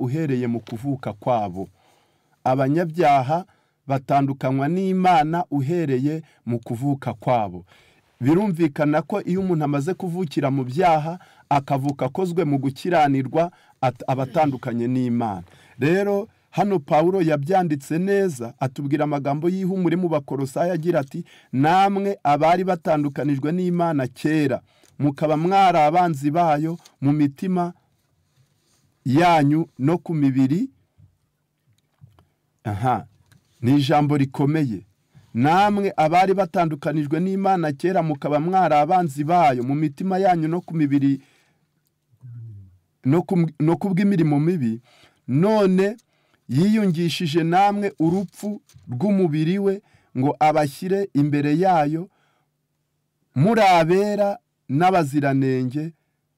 uhereye mu kuvuka kwabo abanyabyaha batandukanywa n'imana uhereye mu kuvuka kwabo birumvikana ko iyo umuntu amaze kuvukira mu byaha akavuka akozwe mu gukiranirwa abatandukanye n'imana rero hano paul yabyanditse neza atubwira amagambo y'ihumure mu bakorosayi agira ati namwe abari batandukanijwe n'imana kera mukaba mwari abanzi bayo mu mitima yanyu no ku mibiri aha ni ijambo rikomeye namwe abari batandukanijwe n'imana kera mukaba mwari abanzi bayo mu mitima yanyu no ku mibiri no ku bw'imirimo mibi none yiyungishije namwe urupfu rw'umubiri we ngo abashyire imbere yayo muri abera n'abaziranenge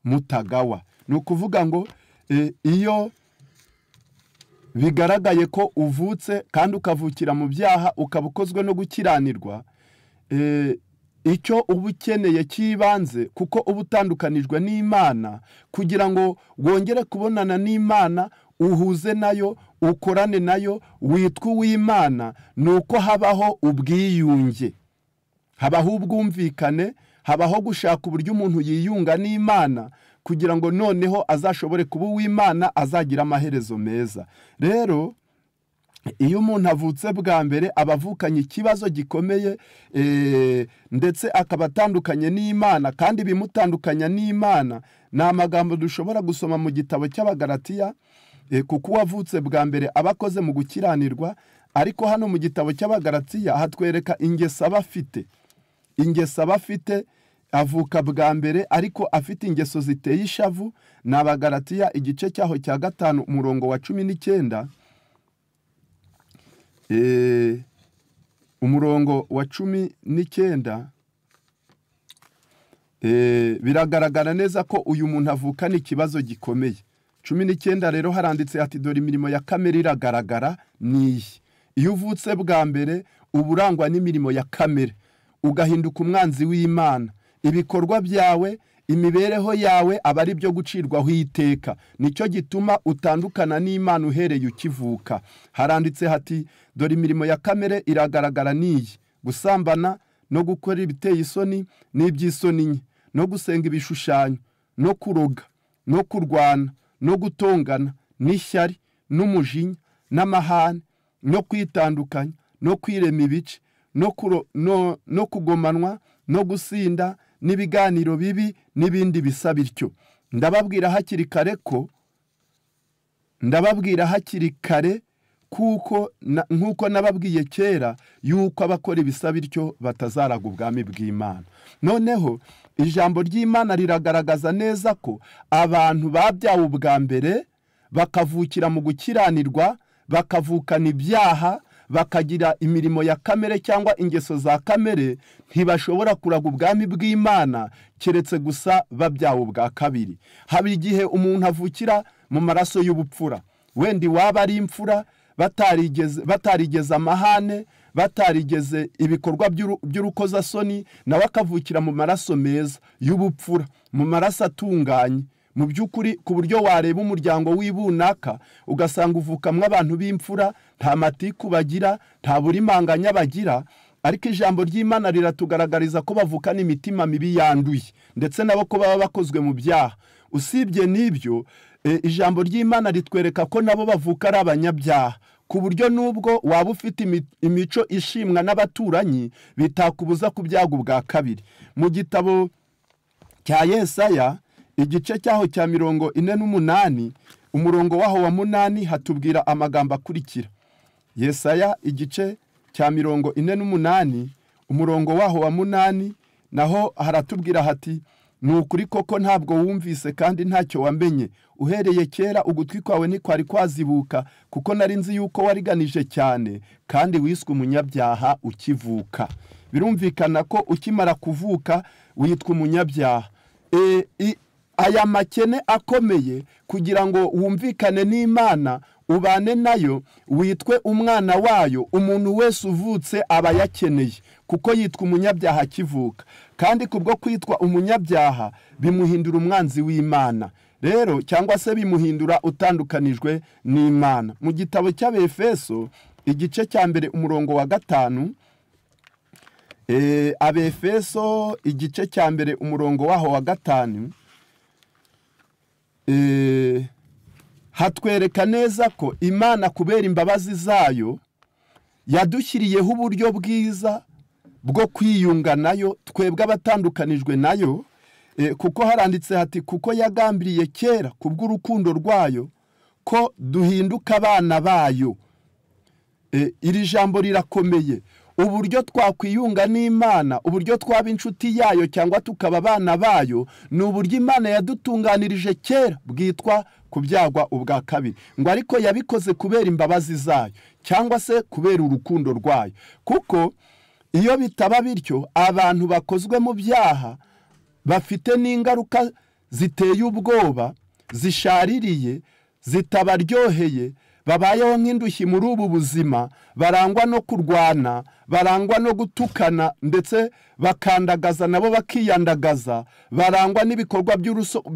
mutagawa ni ukuvuga ngo iyo bigaragaye ko uvutse kandi ukavukira mu byaha ukaba ukozwe no gukiranirwa e, icyo uba ukeneye cy'ibanze kuko uba utandukanijwe n'imana kugira ngo wongere kubonana n'imana uhuze nayo ukorane nayo witwa uw'imana ni uko habaho ubwiyunge habaho ubwumvikane habaho gushaka uburyo umuntu yiyunga n'imana kugira ngo noneho azashobore kuba uw'imana azagira amaherezo meza rero iyo umuntu avutse bwa mbere aba avukanye ikibazo gikomeye eh, ndetse akaba atandukanye n'imana kandi ibimutandukanya n'imana ni amagambo dushobora gusoma mu gitabo cy'abagaratiya eh, kuko uwavutse bwa mbere aba akoze mu gukiranirwa ariko hano mu gitabo cy'abagaratiya hatwereka ingeso aba afite ingeso aba afite avuka bwa mbere ariko afite ingeso ziteye ishavu ni abagaratiya igice cyaho cya gatanu umurongo wa cumi n'icyenda eh, umurongo wa cumi n'icyenda eh, biragaragara neza ko uyu muntu avuka ni ikibazo gikomeye cumi n'icyenda rero haranditse ati dore imirimo ya kamere iragaragara n'iyi iyo uvutse bwa mbere uba urangwa n'imirimo ya kamere ugahinduka umwanzi w'imana ibikorwa byawe imibereho yawe aba ari byo gucirwaho iteka nicyo gituma utandukana n'imana uhereye ukivuka haranditse hati dore imirimo ya kamere iragaragara n'iyi gusambana no gukora ibiteye isoni n'iby'isoni nke no gusenga ibishushanyo no kuroga no kurwana no gutongana n'ishyari n'umujinya n'amahane no kwitandukanya no kwirema ibice no kugomanwa no gusinda n'ibiganiro bibi n'ibindi bisa bityo ndababwira hakiri kare ko ndababwira hakiri kare kuko nk'uko nababwiye kera y'uko abakora ibisa bityo batazaraga ubwami bw'imana noneho ijambo ry'imana riragaragaza neza ko abantu babyawe ubwa mbere bakavukira mu gukiranirwa bakavukana ibyaha bakagira imirimo ya kamere cyangwa ingeso za kamere ntibashobora kuraga ubwami bw'imana keretse gusa babyawe ubwa kabiri haba igihe umuntu avukira mu maraso y'ubupfura wenda iwaba ari imfura batarigeze amahane batarigeze ibikorwa by'urukozasoni nawe akavukira mu maraso meza y'ubupfura mu maraso atunganye mu by'ukuri ku buryo wareba umuryango w'ibunaka ugasanga uvukamwo abantu b'imfura nta matiku bagira nta burimanganya bagira ariko ijambo ry'imana riratugaragariza ko bavukana imitima mibi yanduye ndetse nabo ko baba bakozwe mu byaha usibye n'ibyo e, ijambo ry'imana ritwereka ko nabo bavuka ari abanyabyaha ku buryo n'ubwo waba ufite imico ishimwa n'abaturanyi bitakubuza ku byago bwa kabiri mu gitabo cya yesaya igice cyaho cya mirongo ine n'umunani umurongo waho wa munani hatubwira amagambo akurikira yesaya igice cya mirongo ine n'umunani umurongo waho wa munani naho haratubwira hati ni ukuri koko ntabwo wumvise kandi ntacyo wamenye uhereye kera ugutwi kwawe ntikwari kwazibuka kuko nari nzi yuko wariganije cyane kandi wiswe umunyabyaha ukivuka birumvikana ko ukimara kuvuka witwa umunyabyaha e, aya makene akomeye kugira ngo wumvikane n'imana ubane nayo witwe umwana wayo umuntu wese uvutse aba yakeneye kuko yitwa umunyabyaha akivuka kandi kubwo kwitwa umunyabyaha bimuhindura umwanzi w'imana rero cyangwa se bimuhindura utandukanijwe n'imana mu gitabo cy'abefeso igice cya mbere umurongo wa gatanu eh, abefeso igice cya mbere umurongo waho wa gatanu Eh, hatwereka neza ko imana kubera imbabazi zayo yadushyiriyeho uburyo bwiza bwo kwiyunga nayo twebwe abatandukanijwe nayo eh, kuko haranditse hati kuko yagambiriye kera kubw'urukundo rwayo ko duhinduka abana bayo eh, iri jambo rirakomeye uburyo twakwiyunga n'imana uburyo twaba inshuti yayo cyangwa tukaba abana bayo ni uburyo imana yadutunganirije kera bwitwa kubyagwa ubwa kabiri ngo ariko yabikoze kubera imbabazi zayo cyangwa se kubera urukundo rwayo kuko iyo bitaba bityo abantu bakozwe mu byaha bafite n'ingaruka ziteye ubwoba zishaririye zitabaryoheye babayeho nk'indushyi muri ubu buzima barangwa no kurwana barangwa no gutukana ndetse bakandagaza nabo bakiyandagaza barangwa n'ibikorwa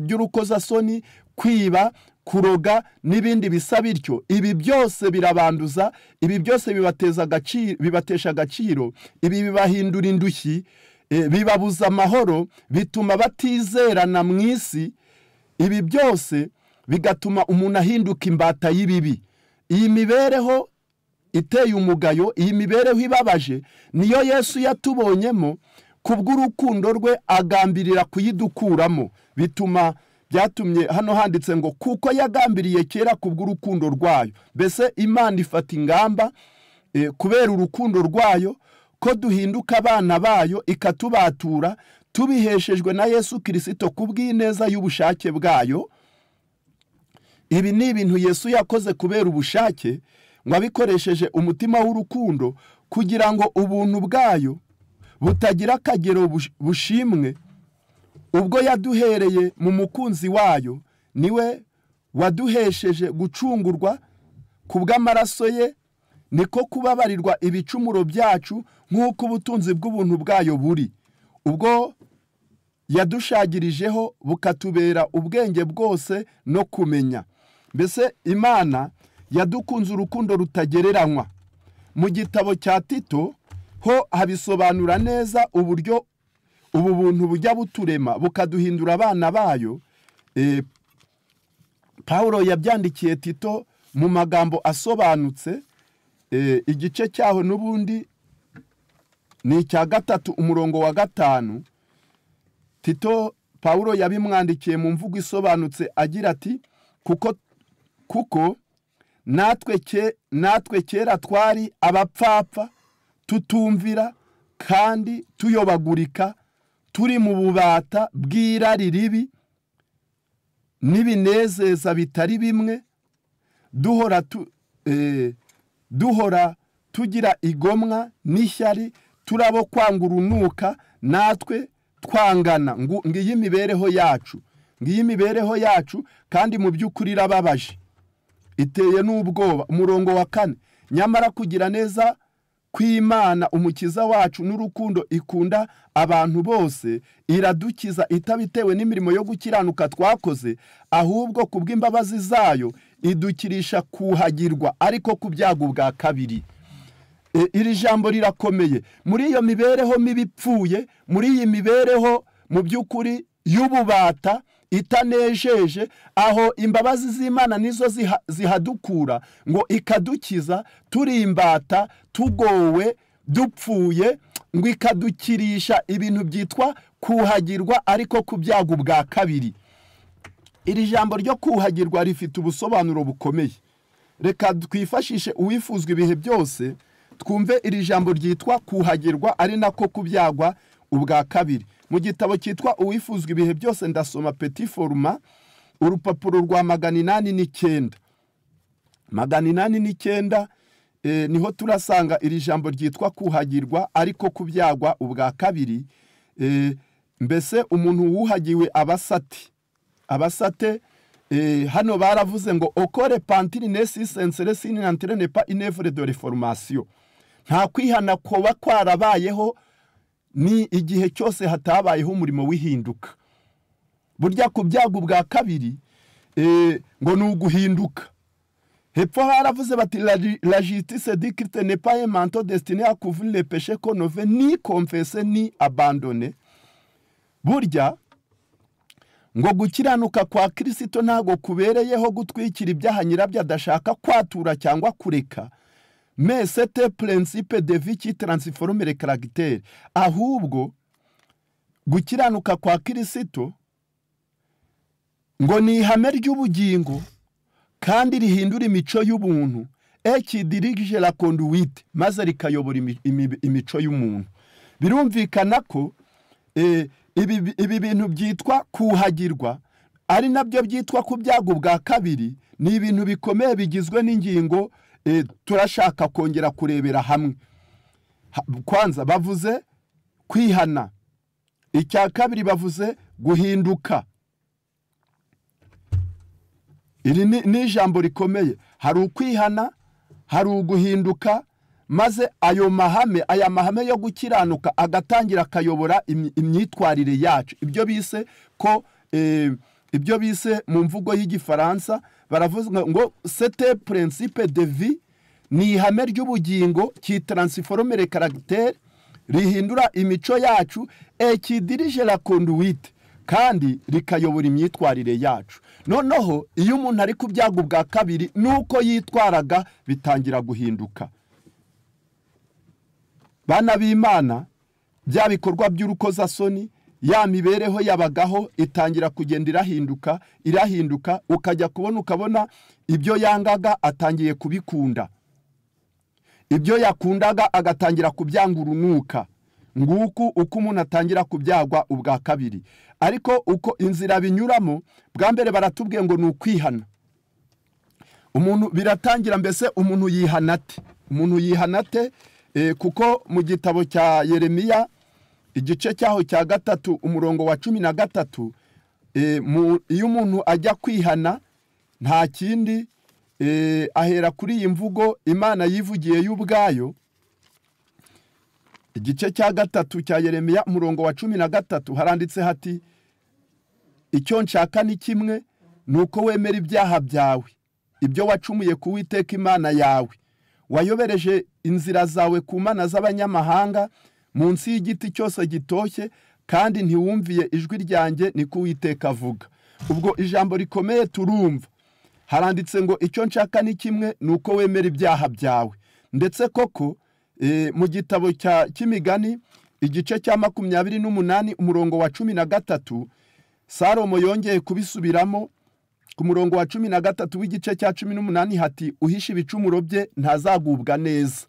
by'urukozasoni kwiba kuroga n'ibindi bisa bityo ibi byose birabanduza ibi byose bibateza agaciro bibatesha agaciro ibi bibahindura indushyi eh, bibabuza amahoro bituma batizerana mu isi ibi byose bigatuma umuntu ahinduka imbata y'ibibi iyi mibereho iteye umugayo iyi mibereho ibabaje niyo yesu yatubonyemo ku bw'urukundo rwe agambirira kuyidukuramo bituma byatumye hano handitse ngo kuko yagambiriye kera ku bw'urukundo rwayo mbese imana ifata ingamba e, kubera urukundo rwayo ko duhinduka abana bayo ikatubatura tubiheshejwe na yesu kirisito ku bw'ineza y'ubushake bwayo ibi ni ibintu yesu yakoze kubera ubushake ngo abikoresheje umutima w'urukundo kugira ngo ubuntu bwayo butagira akagero bushimwe ubwo yaduhereye mu mukunzi wayo niwe waduhesheje gucungurwa ku bw'amaraso ye niko kubabarirwa ibicumuro byacu nk'uko ubutunzi bw'ubuntu bwayo buri ubwo yadushagirijeho bukatubera ubwenge bwose no kumenya mbese imana yadukunze urukundo rutagereranywa mu gitabo cya tito ho habisobanura neza uburyo ubu buntu bujya buturema bukaduhindura abana bayo e, paul yabyandikiye tito mu magambo asobanutse e, igice cyaho n'ubundi ni icya gatatu umurongo wa gatanu tito paul yabimwandikiye mu mvugo isobanutse agira ati kuko kuko natwe kera twari abapfapfa tutumvira kandi tuyobagurika turi mu bubata bw'irari ribi n'ibinezeza bitari bimwe duhora eh, duhora tugira igomwa n'ishyari turabo kwanga urunuka natwe twangana ngiyi imibereho yacu ngiyi imibereho yacu kandi mu by'ukuri irababaje iteye n'ubwoba umurongo wa kane nyamara kugira neza kw'imana umukiza wacu n'urukundo ikunda abantu bose iradukiza itabitewe n'imirimo yo gukiranuka twakoze ahubwo ku bw'imbabazi zayo idukirisha kuhagirwa ariko ku byago bwa kabiri e, iri jambo rirakomeye muri iyo mibereho mibi ipfuye muri iyi mibereho mu by'ukuri y'ububata itanejeje aho imbabazi z'imana nizo zihadukura ngo ikadukiza turimbata tugowe dupfuye ngo ikadukirisha ibintu byitwa kuhagirwa ariko ku byago bwa kabiri iri jambo ryo kuhagirwa rifite ubusobanuro bukomeye reka twifashishe uwifuzwa ibihe byose twumve iri jambo ryitwa kuhagirwa ari nako kubyagwa ubwa kabiri mu gitabo cyitwa uwifuzwa ibihe byose ndasoma peti foruma urupapuro rwa magana inani n'icyenda magana inani n'icyenda eh, niho turasanga iri jambo ryitwa kuhagirwa ariko kubyagwa ubwa kabiri eh, mbese umuntu wuhagiwe abasate abasate eh, hano baravuze ngo okore pantiri nesi sensere sini inevure de reforomasiyo nta kwihana kuba kwarabayeho ni igihe cyose hatabayeho umurimo w'ihinduka burya ku byago bwa kabiri eh, ngo ni uguhinduka hepfo haravuze bati la jitise dikirite ne payemento desitine akuvurire peshe konove ni komfese ni abandone burya ngo gukiranuka kwa kirisito ntabwo kubereyeho gutwikira ibyaha nyirabyo adashaka kwatura cyangwa kureka mais sete purensipe de viki taransiforomere karagiteri ahubwo gukiranuka kwa kirisito ngo ni ihame ry'ubugingo kandi rihindura imico y'ubuntu ekidirigije la conduite maze rikayobora imico y'umuntu birumvikana ko eh, ibi bintu byitwa kuhagirwa ari nabyo byitwa ku byago bwa kabiri ni ibintu bikomeye bigizwe n'ingingo Eh, turashaka kongera kurebera hamwe kwanza bavuze kwihana icya kabiri bavuze guhinduka iri ni ijambo rikomeye hari ukwihana hari uguhinduka maze ayo mahame aya mahame yo gukiranuka agatangira akayobora imyitwarire yacu ibyo bise ko eh, ibyo bise mu mvugo y'igifaransa baravuga ngo sete prinsipe de vi ni ihame ry'ubugingo kitaransiforomere karagiteri rihindura imico yacu ekidirije la konduwite kandi rikayobora imyitwarire yacu noneho iyo umuntu ari ku byago bwa kabiri n'uko yitwaraga bitangira guhinduka bana b'imana bya bikorwa by'urukozasoni ya mibereho yabagaho itangira kugenda irahinduka irahinduka ukajya kubona ukabona ibyo yangaga atangiye kubikunda ibyo yakundaga agatangira kubyanga urunuka nguku uko umuntu atangira kubyagwa ubwa kabiri ariko uko inzira binyuramo bwa mbere baratubwiye ngo ni ukwihana umuntu biratangira mbese umuntu yihana umuntu yihanate eh, kuko mu gitabo cya yeremiya igice cyaho cya gatatu umurongo wa cumi na gatatu e, iyo umuntu ajya kwihana nta kindi e, ahera kuri iyi mvugo imana yivugiye y'ubwayo igice cya gatatu cya Yeremiya umurongo wa cumi na gatatu haranditse hati icyo nshaka ni kimwe ni uko wemera ibyaha byawe ibyo wacumuye ku witeka imana yawe wayobereje inzira zawe ku mana z'abanyamahanga munsi y'igiti cyose gitoshye kandi ntiwumviye ijwi ryanjye ni ko uwiteka avuga ubwo ijambo rikomeye turumva haranditse ngo icyo nshaka ni kimwe ni uko wemera ibyaha byawe ndetse koko e, mu gitabo cya cy'imigani igice cya makumyabiri n'umunani umurongo wa cumi na gatatu salomo yongeye kubisubiramo ku murongo wa cumi na gatatu w'igice cya cumi n'umunani hati uhisha ibicumuro bye ntazagubwa neza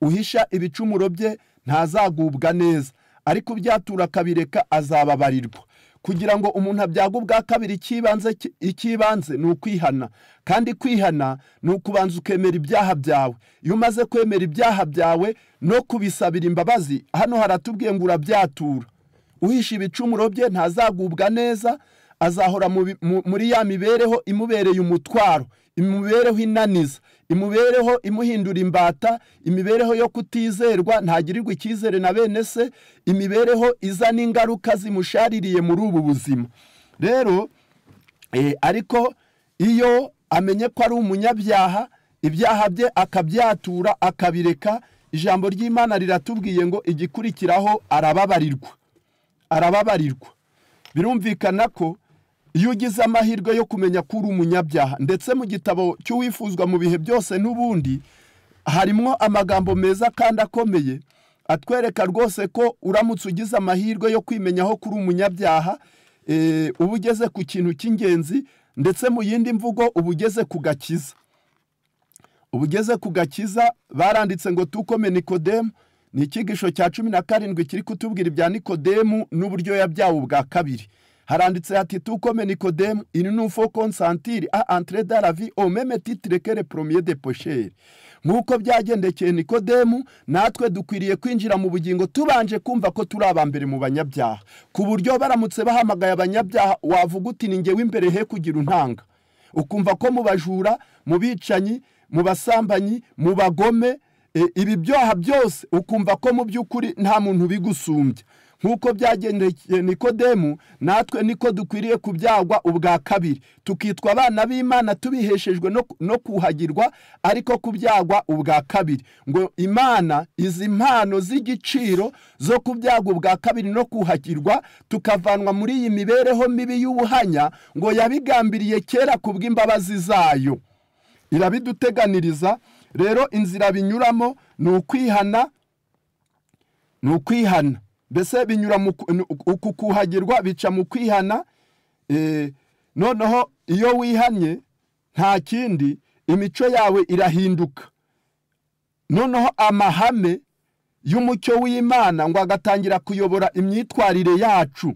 uhisha ibicumuro bye ntazagubwa neza ariko byatura akabireka azababarirwa kugira ngo umuntu abyaga ubwa kabiri icy'ibanze ni ukwihana kandi kwihana ni ukubanza ukemera ibyaha byawe iyo umaze kwemera ibyaha byawe no kubisabira imbabazi hano haratubwiye ngo urabyatura uhisha ibicumuro bye ntazagubwa neza azahora muri ya mibereho imubereye umutwaro imibereho inaniza imibereho imuhindura imbata imibereho yo kutizerwa ntagirirwa icyizere na bene se imibereho iza n'ingaruka zimushaririye muri ubu buzima rero eh, ariko iyo amenye ko ari umunyabyaha ibyaha bye akabyatura akabireka ijambo ry'imana riratubwiye ngo igikurikiraho arababarirwa arababarirwa birumvikana ko iyo ugize amahirwe yo kumenya ko uri umunyabyaha ndetse mu gitabo cy'uwifuzwa mu bihe byose n'ubundi harimo amagambo meza kandi akomeye atwereka rwose ko uramutse ugize amahirwe yo kwimenyaho ko uri umunyabyaha eh, uba ugeze ku kintu cy'ingenzi ndetse mu yindi mvugo uba ugeze ku gakiza uba ugeze ku gakiza baranditse ngo tukome nikodemu ni icyigisho cya cumi na karindwi kiri kutubwira ibya nikodemu n'uburyo yabyawe ubwa kabiri haranditse ati tukome nikodemu ini nufo konsantiri a entre da la vie au de pocheri nk'uko byagendekeye nikodemu natwe dukwiriye kwinjira mu bugingo tubanje kumva ko turi abambere mu banyabyaha ku buryo baramutse bahamagaye abanyabyaha wavuga uti ni ngewe w’imbere he kugira untanga ukumva ko mu bajura mu bicanyi mu basambanyi mu bagome e, ibi byaha byose ukumva ko mu by'ukuri nta muntu bigusumbya nk'uko byagendekeye nikodemu natwe niko dukwiriye kubyagwa ubwa kabiri tukitwa abana b'imana tubiheshejwe no kuhagirwa ariko kubyagwa ubwa kabiri ngo imana izi mpano z'igiciro zo kubyagwa ubwa kabiri no kuhagirwa tukavanwa muri iyi mibereho mibi y'ubuhanya ngo yabigambiriye kera ku bw'imbabazi zayo irabiduteganiriza rero inzira binyuramo ni ukwihana ni ukwihana mbese binyura ku kuhagirwa bica mu kwihana e, noneho iyo wihanye nta kindi imico yawe irahinduka noneho amahame y'umucyo w'imana ngo agatangira kuyobora imyitwarire yacu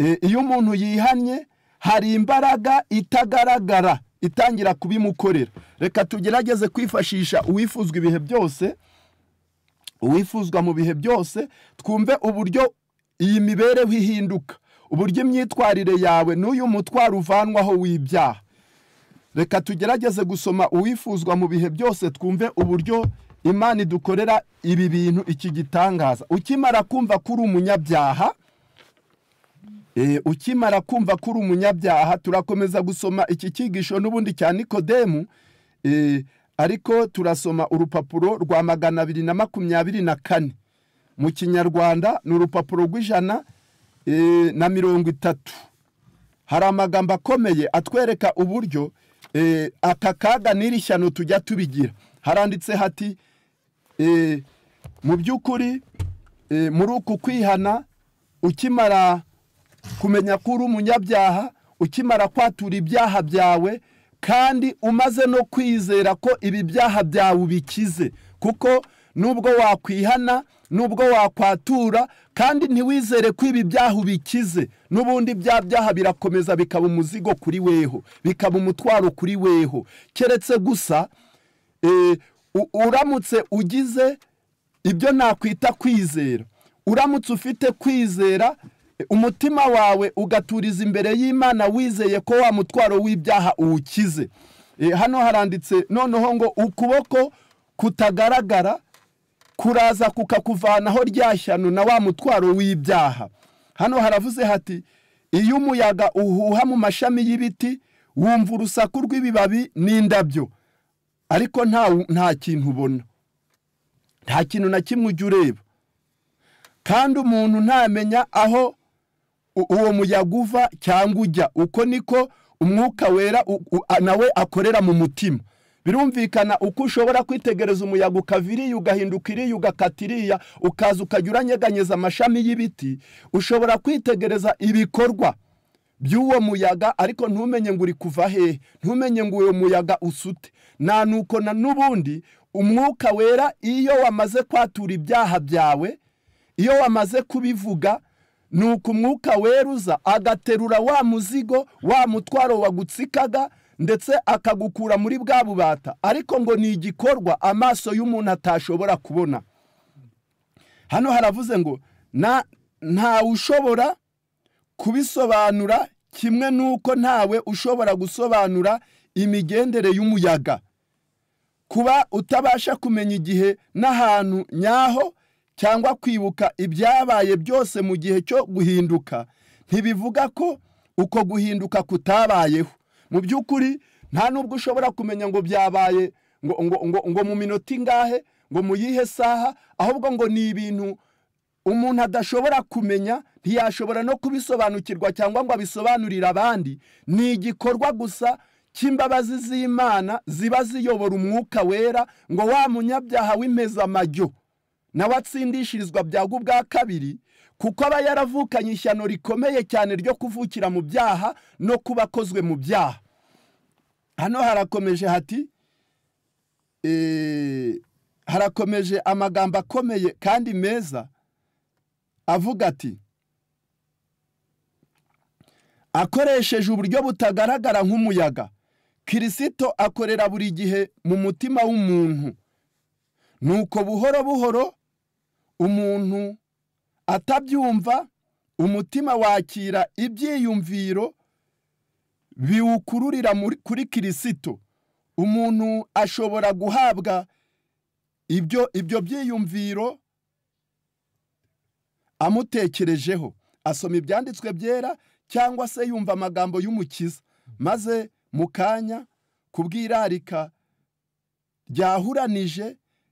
e, iyo umuntu yihanye hari imbaraga itagaragara itangira kubimukorera reka tugerageze kwifashisha uwifuzwa ibihe byose uwifuzwa mu bihe byose twumve uburyo iyi mibereho ihinduka uburyo imyitwarire yawe n'uyu mutwaro uvanwaho w'ibyaha reka tugerageze gusoma uwifuzwa mu bihe byose twumve uburyo imana idukorera ibi bintu iki gitangaza ukimara kumva ko uri umunyabyaha eh, ukimara kumva ko uri umunyabyaha turakomeza gusoma iki cyigisho n'ubundi cya nikodemu eh, ariko turasoma urupapuro rwa magana abiri na makumyabiri na kane mu kinyarwanda ni urupapuro rw'ijana e, na mirongo itatu hari amagambo akomeye atwereka uburyo e, aka kaga n'iri shyano tujya tubigira haranditse hati e, mu by'ukuri muri uku kwihana ukimara kumenya ko uri umunyabyaha ukimara kwatura ibyaha byawe kandi umaze no kwizera ko ibi byaha byawe ubikize kuko nubwo wakwihana nubwo wakwatura kandi ntiwizere ko ibi byaha ubikize n'ubundi bya byaha birakomeza bikaba umuzigo kuri weho bikaba umutwaro kuri weho keretse gusa eh, uramutse ugize ibyo nakwita kwizera uramutse ufite kwizera umutima wawe ugaturiza imbere y'imana wizeye ko wa mutwaro w'ibyaha uwukize eh, hano haranditse noneho ngo ukuboko kutagaragara kuraza kukakuvanaho rya shyano na wa mutwaro w'ibyaha hano haravuze hati iyo umuyaga uhuha mu mashami y'ibiti wumva urusaku rw'ibibabi n'indabyo ariko nta nta kintu ubona nta kintu na kimwe ujya ureba kandi umuntu ntamenya aho uwo muyaga uva cyangwa ujya uko niko umwuka wera nawe akorera mu mutima birumvikana uko ushobora kwitegereza umuyaga ukava iriya ugahinduka iriya ugakata iriya ukaza ukajya uranyeganyeza amashami y'ibiti ushobora kwitegereza ibikorwa by'uwo muyaga ariko ntumenye ngo uri kuva hehe ntumenye ngo uwo muyaga usute nta nuko na n'ubundi umwuka wera iyo wamaze kwatura ibyaha byawe iyo wamaze kubivuga nuko umwuka weruza agaterura wa muzigo wa mutwaro wagutsikaga ndetse akagukura muri bwa bubata ariko ngo ni igikorwa amaso y'umuntu atashobora kubona hano haravuze ngo na ntawe ushobora kubisobanura kimwe n'uko ntawe ushobora gusobanura imigendere y'umuyaga kuba utabasha kumenya igihe n'ahantu nyaho cyangwa kwibuka ibyabaye byose mu gihe cyo guhinduka ntibivuga ko uko guhinduka kutabayeho mu by'ukuri nta n'ubwo ushobora kumenya ngo byabaye ngo ngo ngo ngo mu minota ingahe ngo mu yihe saha ahubwo ngo ni ibintu umuntu adashobora kumenya ntiyashobora no kubisobanukirwa cyangwa ngo abisobanurire abandi ni igikorwa gusa cy'imbabazi z'imana ziba ziyobora umwuka wera ngo wa munyabyaha w'imeza amajyo nawe atsindishirizwa byagwa ubwa kabiri kuko aba yaravukanye ishyano rikomeye cyane ryo kuvukira mu byaha no kuba akozwe mu byaha hano harakomeje hati eh, harakomeje amagambo akomeye kandi meza avuga ati akoresheje uburyo butagaragara nk'umuyaga kirisito akorera buri gihe mu mutima w'umuntu nuko buhoro buhoro umuntu atabyumva umutima wakira ibyiyumviro biwukururira kuri kirisito umuntu ashobora guhabwa ibyo ibyo byiyumviro amutekerejeho asoma ibyanditswe byera cyangwa se yumva amagambo y'umukiza maze mu kanya kubw'irarika ryahuranije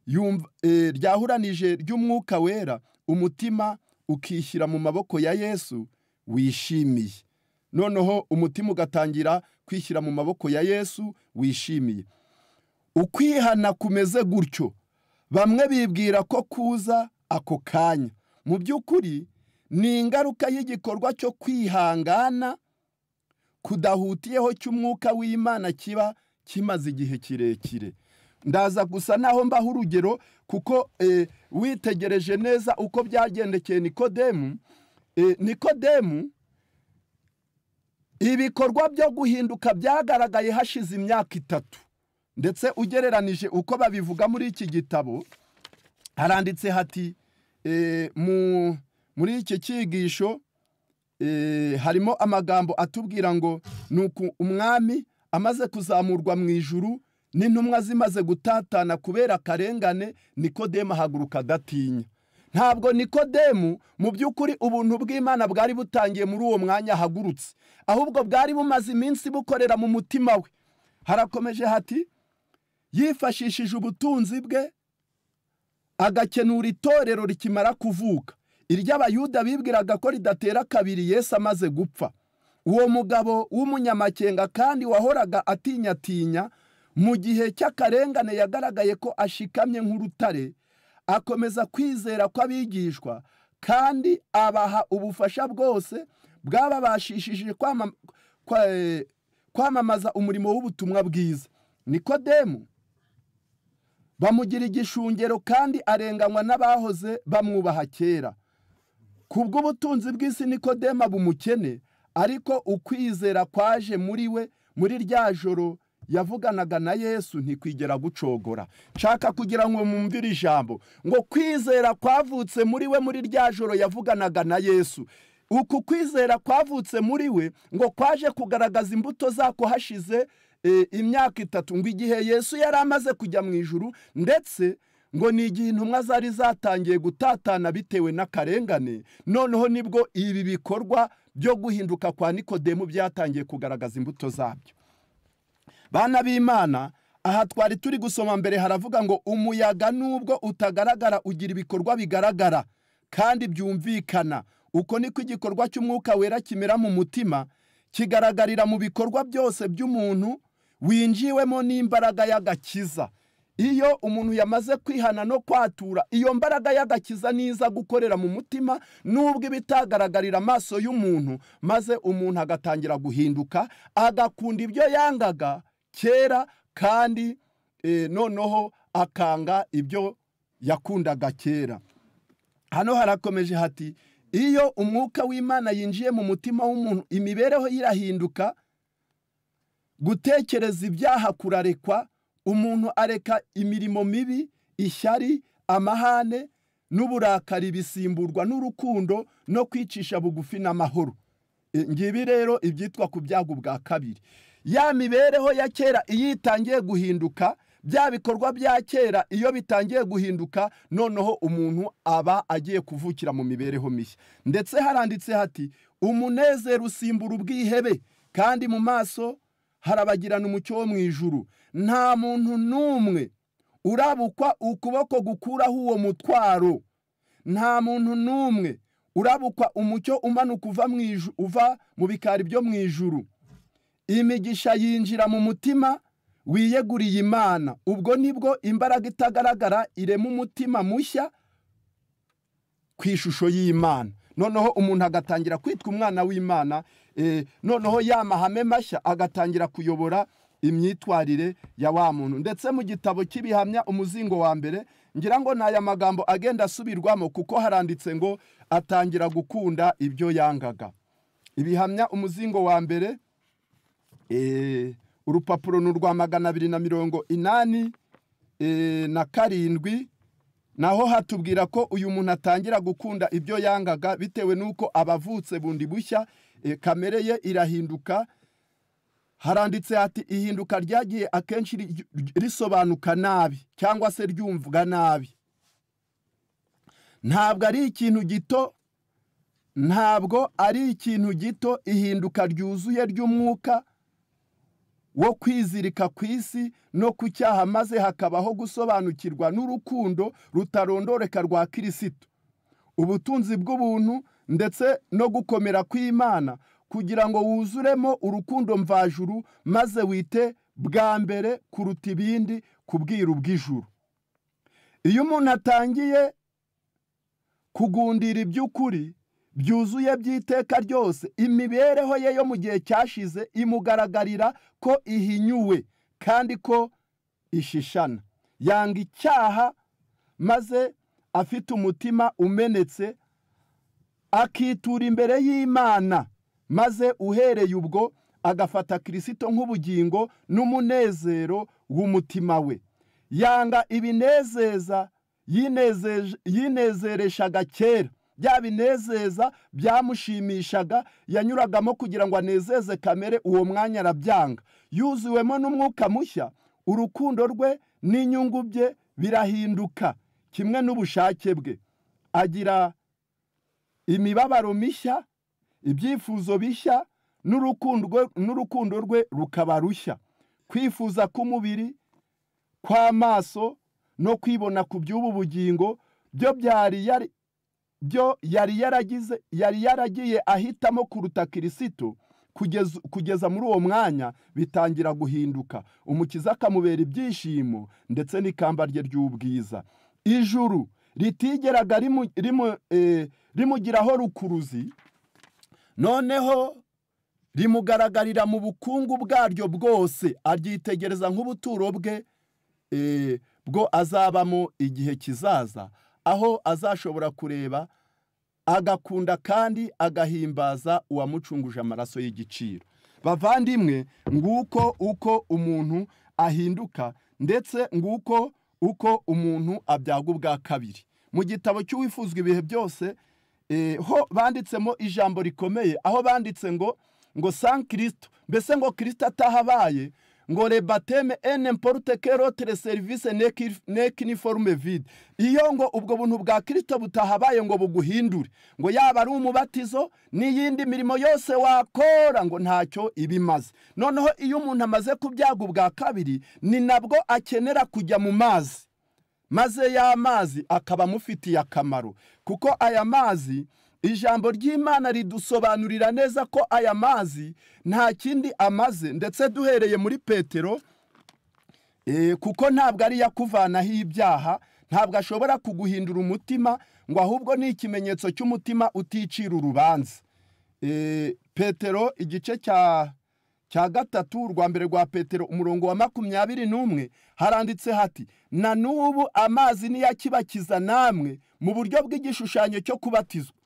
Eh, ryahuranije ry'umwuka wera umutima ukishyira mu maboko ya yesu wishimiye noneho umutima ugatangira kwishyira mu maboko ya yesu wishimiye ukwihana kumeze gutyo bamwe bibwira ko kuza ako kanya mu by'ukuri ni ingaruka y'igikorwa cyo kwihangana kudahutiyeho cy'umwuka w'imana kiba kimaze igihe kirekire ndaza gusa naho mbaho urugero kuko e, witegereje neza uko byagendekeye nikodemu e, nikodemu ibikorwa byo guhinduka byagaragaye hashize imyaka itatu ndetse ugereranije uko babivuga muri iki gitabo haranditse hati e, muri iki cyigisho harimo amagambo atubwira ngo ni uku umwami amaze kuzamurwa mu ijuru n'intumwa zimaze gutatana kubera akarengane nikodemu ahaguruka agatinya. ntabwo nikodemu mu by'ukuri ubuntu bw'imana bwari butangiye muri uwo mwanya ahagurutse ahubwo bwari bumaze iminsi bukorera mu mutima we harakomeje hati yifashishije ubutunzi bwe agakenura itorero rikimara kuvuka iry'abayuda bibwiraga ko ridatera kabiri yesu amaze gupfa uwo mugabo w'umunyamakenga kandi wahoraga atinyatinya mu gihe cy'akarengane yagaragaye ko ashikamye nk'urutare akomeza kwizera kw'abigishwa kandi abaha ubufasha bwose bwababashishije eh, kwamamaza umurimo w'ubutumwa bwiza nikodemu bamugira igishungero kandi arenganywa n'abahoze bamwubaha kera bw’ubutunzi bw'isi nikodemu aba ariko ukwizera kwaje muri we muri rya joro yavuganaga na yesu ntikwigera gucogora nshaka kugira ngo mumvire ijambo ngo kwizera kwavutse muri we muri rya joro yavuganaga na yesu uku kwizera kwavutse muri we ngo kwaje kugaragaza imbuto zako hashize eh, imyaka itatu ngo igihe yesu yari amaze kujya mu ijuru ndetse ngo ni igihe intumwa zari zatangiye gutatana bitewe n'akarengane noneho nibwo ibi bikorwa byo guhinduka kwa nikodemu byatangiye kugaragaza imbuto zabyo bana b'imana aha twari turi gusoma mbere haravuga ngo umuyaga nubwo utagaragara ugira ibikorwa bigaragara kandi byumvikana uko niko igikorwa cy'umwuka wera kimera mu mutima kigaragarira mu bikorwa byose by'umuntu winjiwemo n'imbaraga y'agakiza iyo umuntu yamaze kwihana no kwatura iyo mbaraga y'agakiza niza gukorera mu mutima nubwo ibitagaragarira amaso y'umuntu maze umuntu agatangira guhinduka agakunda ibyo yangaga kera kandi eh, noneho akanga ibyo yakundaga kera hano harakomeje hati iyo umwuka w'imana yinjiye mu mutima w'umuntu imibereho irahinduka gutekereza ibyaha kurarekwa umuntu areka imirimo mibi ishyari amahane n'uburakari bisimburwa n'urukundo no kwicisha bugufi n'amahoro eh, ngibi rero ibyitwa ku byago bwa kabiri ya mibereho ya kera iyo itangiye guhinduka bya bikorwa bya kera iyo bitangiye guhinduka noneho umuntu aba agiye kuvukira mu mibereho mishya ndetse haranditse hati umunezero usimbura ubwihebe kandi mu maso harabagirana umucyo wo mu ijuru nta muntu n'umwe urabukwa ukuboko gukuraho uwo mutwaro nta muntu n'umwe urabukwa umucyo umanuka uva mu bikari byo mu ijuru imigisha yinjira mu mutima wiyeguriye imana ubwo nibwo imbaraga itagaragara irema umutima mushya ku ishusho y'imana noneho umuntu agatangira kwitwa umwana w'imana eh, noneho ya mahame mashya agatangira kuyobora imyitwarire ya wa muntu ndetse mu gitabo cy'ibihamya umuzingo wa mbere ngira ngo ni aya magambo agenda asubirwamo kuko haranditse ngo atangira gukunda ibyo yangaga ibihamya umuzingo wa mbere Eh, urupapuro ni urwa magana abiri na mirongo inani eh, na karindwi naho hatubwira ko uyu muntu atangira gukunda ibyo yangaga bitewe n'uko abavutse bundi bushya eh, kamere ye irahinduka haranditse hati ihinduka ryagiye akenshi risobanuka nabi cyangwa se ryumvwa nabi ntabwo ari ikintu gito ntabwo ari ikintu gito ihinduka ryuzuye ry'umwuka wo kwizirika ku isi no ku cyaha maze hakabaho gusobanukirwa n'urukundo rutarondoreka rwa kirisito ubutunzi bw'ubuntu ndetse no gukomera kw'imana kugira ngo wuzuremo urukundo mvajuru maze wite bwa mbere kuruta ibindi kubwira ubw’ijuru. iyo umuntu atangiye kugundira iby'ukuri byuzuye by'iteka ryose imibereho ye yo mu gihe cyashize imugaragarira ko ihinyuwe kandi ko ishishana yanga icyaha maze afite umutima umenetse akitura imbere y'imana maze uhereye ubwo agafata kirisito nk'ubugingo n'umunezero w'umutima we yanga ibinezeza yinezereshaga kera bya binezeza byamushimishaga yanyuragamo kugira ngo anezeze kamere uwo mwanya arabyanga yuzuwemo n'umwuka mushya urukundo rwe n'inyungu bye birahinduka kimwe n'ubushake bwe agira imibabaro mishya ibyifuzo bishya n'urukundo rwe rukaba rushya kwifuza k'umubiri kw'amaso no kwibona ku by'ubu bugingo byo byari yari byo yari yaragize yari yaragiye ahitamo kuruta kirisito kugeza muri uwo mwanya bitangira guhinduka umukiza akamubera ibyishimo ndetse n'ikamba rye ry'ubwiza ijuru ritigeraga e, rimugiraho rukuruzi noneho rimugaragarira mu bukungu bwaryo bwose aryitegereza nk'ubuturo bwe e, bwo azabamo igihe kizaza aho azashobora kureba agakunda kandi agahimbaza uwamucunguje amaraso y'igiciro bavandimwe nguko uko umuntu ahinduka ndetse nguko uko umuntu abyaga ubwa kabiri mu gitabo cy'uwifuzwa ibihe byose eh, ho banditsemo ijambo rikomeye aho banditse ngo ngo san mbese ngo kirisito atahabaye ngo le bateme en n'imporute quel autre service vide iyo ngo ubwo buntu bwa kirisito butahabaye ngo buguhindure ngo yaba ari umubatizo n'iyindi mirimo yose wakora ngo ntacyo iba imaze noneho iyo umuntu amaze kubyaga ubwa kabiri ni nabwo akenera kujya mu mazi maze ya mazi akaba amufitiye akamaro kuko aya mazi ijambo ry'imana ridusobanurira neza ko aya mazi nta kindi amaze ndetse duhereye muri petero eh, kuko ntabwo ari yakuvanaho ibyaha ntabwo ashobora kuguhindura umutima ngo ahubwo ni ikimenyetso cy'umutima uticira urubanza eh, petero igice cya cya gatatu rwa mbere rwa petero umurongo wa makumyabiri n'umwe haranditse hati na n'ubu amazi niyo akibakiza namwe mu buryo bw'igishushanyo cyo kubatizwa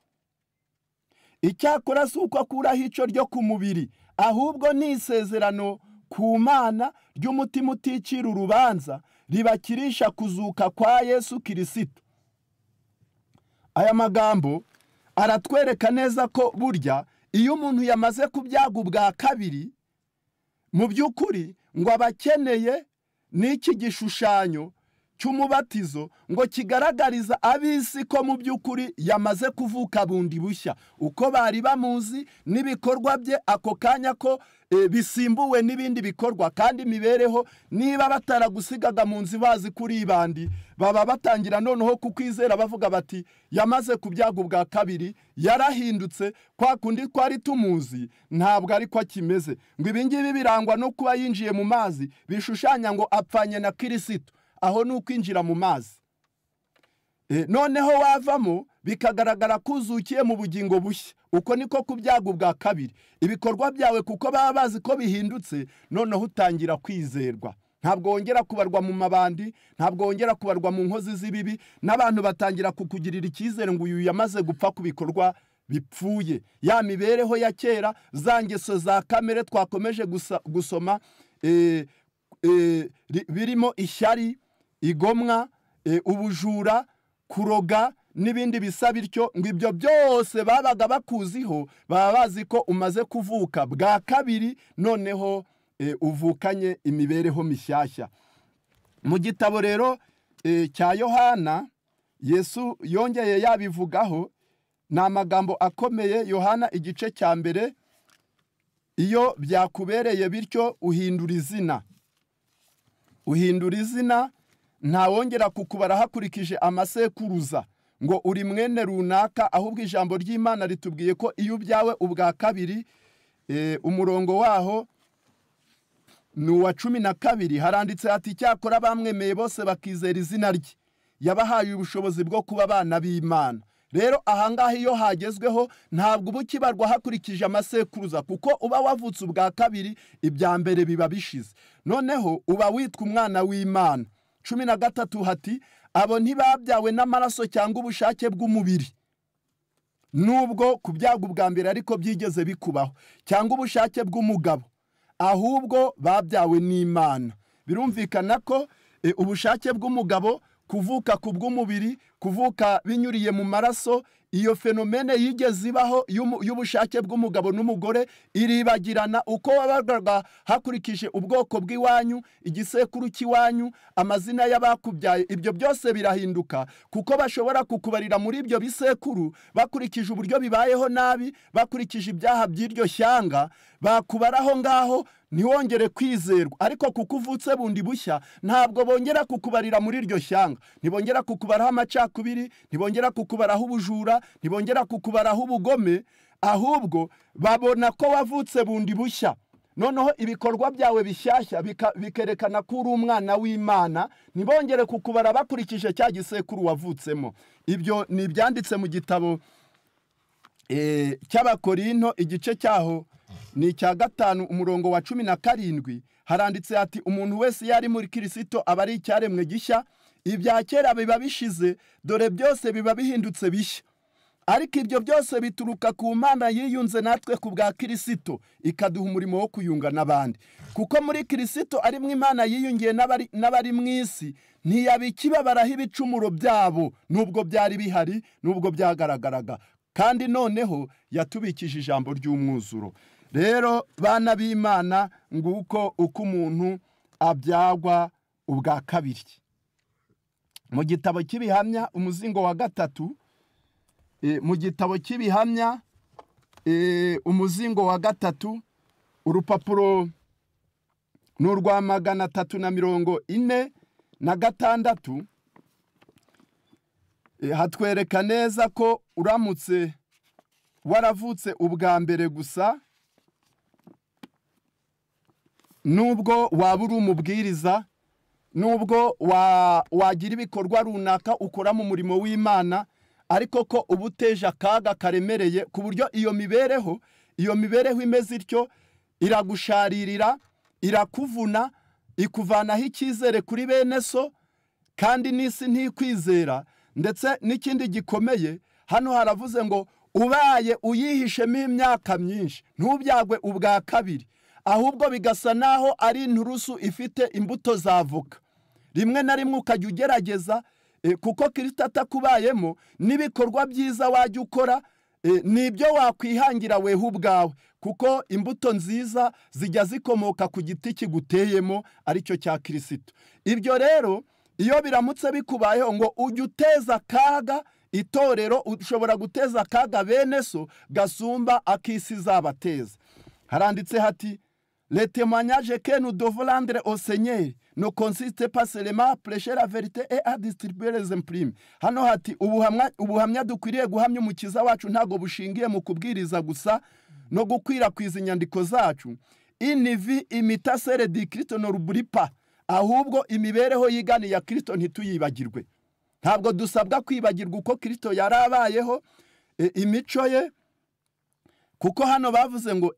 icyakora si uko akuraho icyo ryo ku mubiri ahubwo ni isezerano ku mana ry'umutima uticira urubanza ribakirisha kuzuka kwa yesu kirisito aya magambo aratwereka neza ko burya iyo umuntu yamaze kubyaga ubwa kabiri mu by'ukuri ngo abakeneye n'iki gishushanyo cy'umubatizo ngo kigaragariza ab'isi ko mu by'ukuri yamaze kuvuka bundi bushya uko bari bamuzi n'ibikorwa bye ako kanya ko eh, bisimbuwe n'ibindi bikorwa kandi imibereho niba bataragusigaga mu nzu bazi kuri ibandi baba batangira noneho kukwizera bavuga bati yamaze ku byago bwa kabiri yarahindutse kwa kundi twari tumuzi ntabwo ariko akimeze ngo ibingibi birangwa no kuba yinjiye mu mazi bishushanya ngo apfanye na kirisitu aho ni ukwinjira mu mazi eh, noneho wavamo bikagaragara ko uzukiye mu bugingo bushya uko niko ku byago bwa kabiri ibikorwa byawe kuko baba bazi ko bihindutse noneho utangira kwizerwa ntabwo wongera kubarwa mu mabandi ntabwo wongera kubarwa mu nkozi z'ibibi n'abantu batangira kukugirira icyizere ngo uyu yamaze gupfa ku bikorwa bipfuye ya mibereho ya kera za ngeso za kamere twakomeje gusoma eh, eh, birimo ishyari igomwa e, ubujura kuroga n'ibindi bisa bityo ngo ibyo byose babaga bakuziho baba bazi ko umaze kuvuka bwa kabiri noneho e, uvukanye imibereho mishyashya mu gitabo rero e, cya yohana yesu yongeye yabivugaho ni amagambo akomeye yohana igice cya mbere iyo byakubereye bityo uhindura izina uhindura izina ntawongera kukubara hakurikije amasekuruza ngo uri mwene runaka ahubwo ijambo ry'imana ritubwiye ko iyo ubyawe ubwa kabiri eh, umurongo waho ni uwa cumi na kabiri haranditse hati icyakora bamwemeye bose bakizera izina rye yabahaye ubushobozi bwo kuba abana b'imana rero ahangaha iyo hagezweho ntabwo uba ukibarwa hakurikije amasekuruza kuko uba wavutse ubwa kabiri ibya mbere biba bishize noneho uba witwa umwana w'imana cumi na gatatu hati abo ntibabyawe n'amaraso cyangwa ubushake bw'umubiri nubwo ku ubwa mbere ariko byigeze bikubaho cyangwa ubushake bw'umugabo ahubwo babyawe n'imana birumvikana ko eh, ubushake bw'umugabo kuvuka ku bw'umubiri kuvuka binyuriye mu maraso iyo fenomene yigeze ibaho y'ubushake bw'umugabo n'umugore iribagirana uko wabarwaga hakurikije ubwoko bw'iwanyu igisekuru cy'iwanyu amazina y'abakubyaye ibyo byose birahinduka kuko bashobora kukubarira muri ibyo bisekuru bakurikije uburyo bibayeho nabi bakurikije ibyaha by'iryo shyanga bakubaraho ngaho ntiwongere kwizerwa ariko kuko uvutse bundi bushya ntabwo bongera kukubarira muri iryo shyanga ntibongera kukubaraho amacakubiri imyaka ntibongera kukubaraho ubujura ntibongera kukubaraho ubugome ahubwo babona ko wavutse bundi bushya noneho ibikorwa byawe bishyashya bikerekana ko uri umwana w'imana ntibongere kukubara bakurikije cya gisekuru wavutsemo ibyo ni ibyanditse mu gitabo e, cy'abakorinto igice cyaho ni icya gatanu umurongo wa cumi na karindwi haranditse ati “ umuntu wese iyo ari muri kirisito aba ari icyaremwe gishya ibya kera biba bishize dore byose biba bihindutse bishya ariko ibyo byose bituruka ku mana yiyunze natwe ku bwa kirisito ikaduha umurimo wo kuyunga n'abandi kuko muri kirisito arimo imana yiyungiye n'abari mu isi ntiyabikibabaraho ibicumuro byabo nubwo byari bihari nubwo byagaragaraga kandi noneho yatubikije ijambo ry'umwuzuro rero bana b'imana nguko uko umuntu abyagwa ubwa kabiri mu gitabo cy'ibihamya umuzingo wa gatatu eh, mu gitabo cy'ibihamya eh, umuzingo wa gatatu urupapuro ni urwa magana atatu na mirongo ine na gatandatu eh, hatwereka neza ko uramutse waravutse ubwa mbere gusa nubwo waba uri umubwiriza nubwo wagira ibikorwa runaka ukora mu murimo w'imana ariko ko uba uteje akaga karemereye ku buryo iyo mibereho iyo mibereho imeze ityo iragusharirira irakuvuna ikuvanaho icyizere kuri bene so kandi n'isi ntikwizera ndetse n'ikindi gikomeye hano haravuze ngo ubaye uyihishemo imyaka myinshi ntubyagwe ubwa kabiri ahubwo bigasa naho ari inturusu ifite imbuto z'avoka rimwe na rimwe ukajya ugerageza eh, kuko kirisita atakubayemo n'ibikorwa byiza wajya ukora eh, ni ibyo wakwihangira weho ubwawe kuko imbuto nziza zijya zikomoka ku giti kiguteyemo aricyo cya kirisito ibyo rero iyo biramutse bikubayeho ngo ujye uteza akaga itorero ushobora guteza akaga bene so gasumba ak'isi zabateza haranditse hati Le témoignage que nous devons rendre au Seigneur ne consiste pas seulement à prêcher la vérité et à distribuer les imprimes hano hati ubuhamya dukwiriye guhamya umukiza wacu ntabwo bushingiye mu kubwiriza gusa no gukwirakwiza inyandiko zacu inivi imitasere di kirisito norubripa ahubwo imibereho yigani ya kirisito ntituyibagirwe ntabwo dusabwa kwibagirwa uko kirisito yarabayeho abayeho e, imico ye kuko hano bavuze ngo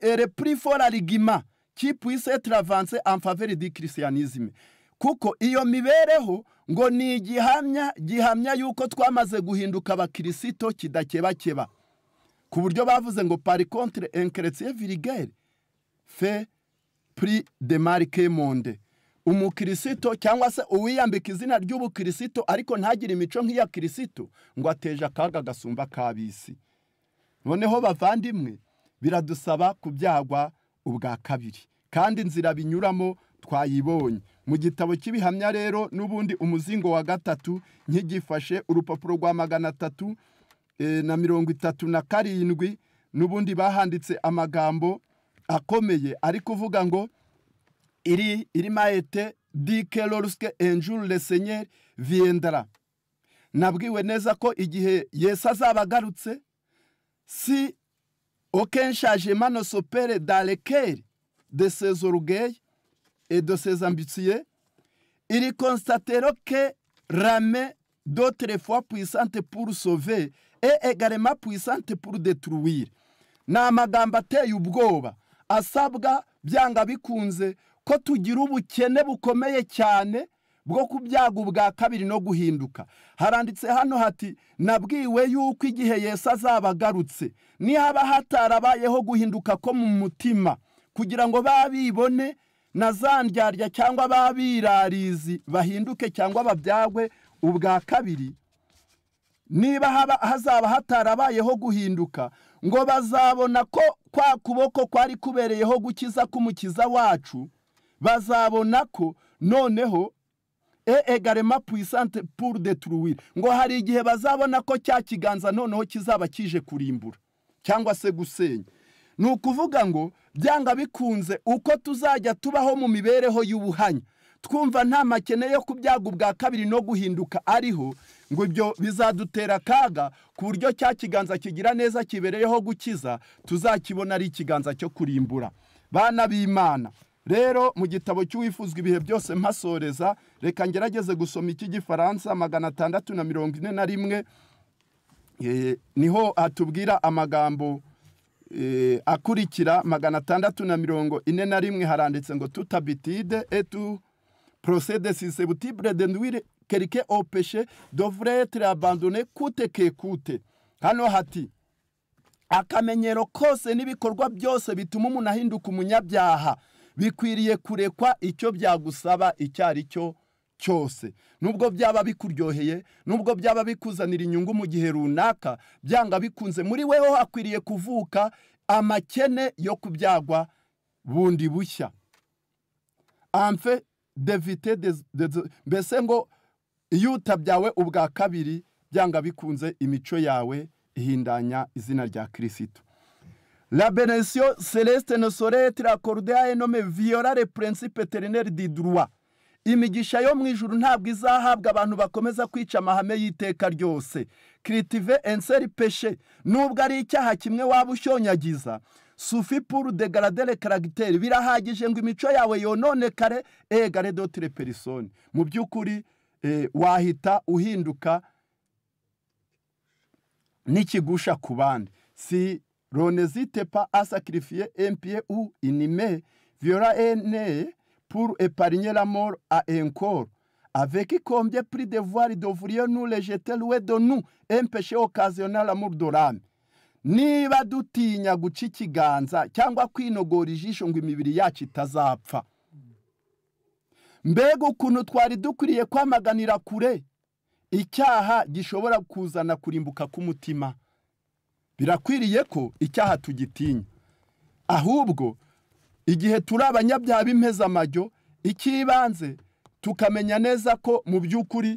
erepriforarigima qui puisse être avancé en faveur christianisme kuko iyo mibereho ngo ni igihamya gihamya yuko twamaze guhinduka abakirisito kidakebakeba ku buryo bavuze ngo contre enkeretse virigere fe puri de monde umukirisito cyangwa se uwiyambika izina ry'ubukirisito ariko ntagire imico nk'iya kirisito ngo ateje akaga gasumba kabisi noneho bavandimwe biradusaba kubyagwa ubwa kabiri kandi inzira binyuramo twayibonye mu gitabo cy'ibihamya rero n'ubundi umuzingo wa gatatu nk'igifashe urupapuro rwa magana atatu eh, na mirongo itatu na karindwi n'ubundi bahanditse amagambo akomeye ari kuvuga ngo iri iri mayete dike loruske enjuru resenyeri viyendara nabwiwe neza ko igihe Yesu azaba agarutse Si aucun changement ne s'opère dans le cœur de ces orgueils et de ces ambitieux, ils constateront que Ramé, d'autres fois puissante pour sauver, et également puissante pour détruire. N'amagamba teye ubwoba byanga bikunze ko bukomeye cyane bwo ku byago ubwa kabiri no guhinduka haranditse hano hati nabwiwe yuko igihe Yesu azaba agarutse nihaba hatarabayeho guhinduka ko mu mutima kugira ngo babibone na za ndyarya cyangwa babirarizi bahinduke cyangwa babyagwe ubwa kabiri niba hazaba hatarabayeho guhinduka ngo bazabona ko kwa kuboko kwari kubereyeho gukiza k'umukiza wacu bazabona ko noneho e egarema puissante pour deturuwira ngo hari igihe bazabona ko cya kiganza noneho kizaba kije kurimbura cyangwa se gusenya ni ukuvuga ngo byanga bikunze uko tuzajya tubaho mu mibereho y'ubuhanya twumva nta makene yo ku ubwa kabiri no guhinduka ariho ngo ibyo bizadutera akaga ku buryo cya kiganza kigira neza kibereyeho gukiza tuzakibona ari ikiganza cyo kurimbura bana b'imana rero mu gitabo cy'uwifuzwa ibihe byose mpasoreza reka ngerageze gusoma icy'igifaransa magana atandatu na mirongo ine na rimwe eh, niho hatubwira amagambo eh, akurikira magana atandatu na mirongo ine na rimwe haranditse ngo tutabitide etu porosede sisebutibure denwire kerike opeshe dovure abandone kute ke hano hati akamenyero kose n'ibikorwa byose bituma umuntu ahinduka umunyabyaha bikwiriye kurekwa icyo byagusaba icyo ari cyo cyose nubwo byaba bikuryoheye nubwo byaba bikuzanira inyungu mu gihe runaka byanga bikunze muri weho hakwiriye kuvuka amakene yo kubyagwa bundi bushya amfe devite mbese ngo yuta byawe ubwa kabiri byanga bikunze imico yawe ihindanya izina rya kirisito La bénédiction céleste ne saurait être accordée à un homme viola les principes éternels du droit. imigisha yo mu ijuru ntabwo izahabwa abantu bakomeza kwica amahame y'iteka ryose kiritive enseri peshe nubwo ari icyaha kimwe waba ushonyagiza sufi puru de garadere karagiteri birahagije ngo imico yawe yononekare egare dotire perisoni mu by'ukuri eh, wahita uhinduka n'ikigusha ku bandi si N'hésitez pas à sacrifier un pied viola un pour épargner la mort à un Avec combien prix de voile devrions-nous les jeter loin de nous, un péché occasionnel amour de l'âme niba dutinya guca ikiganza cyangwa kwinogora ijisho ngo imibiri yacu itazapfa mbega ukuntu twari dukwiriye kwamaganira kure icyaha gishobora kuzana kurimbuka k'umutima birakwiriye ko icyaha tugitinya ahubwo igihe turi abanyabyaha b'impezamajyo icy'ibanze tukamenya neza ko mu by'ukuri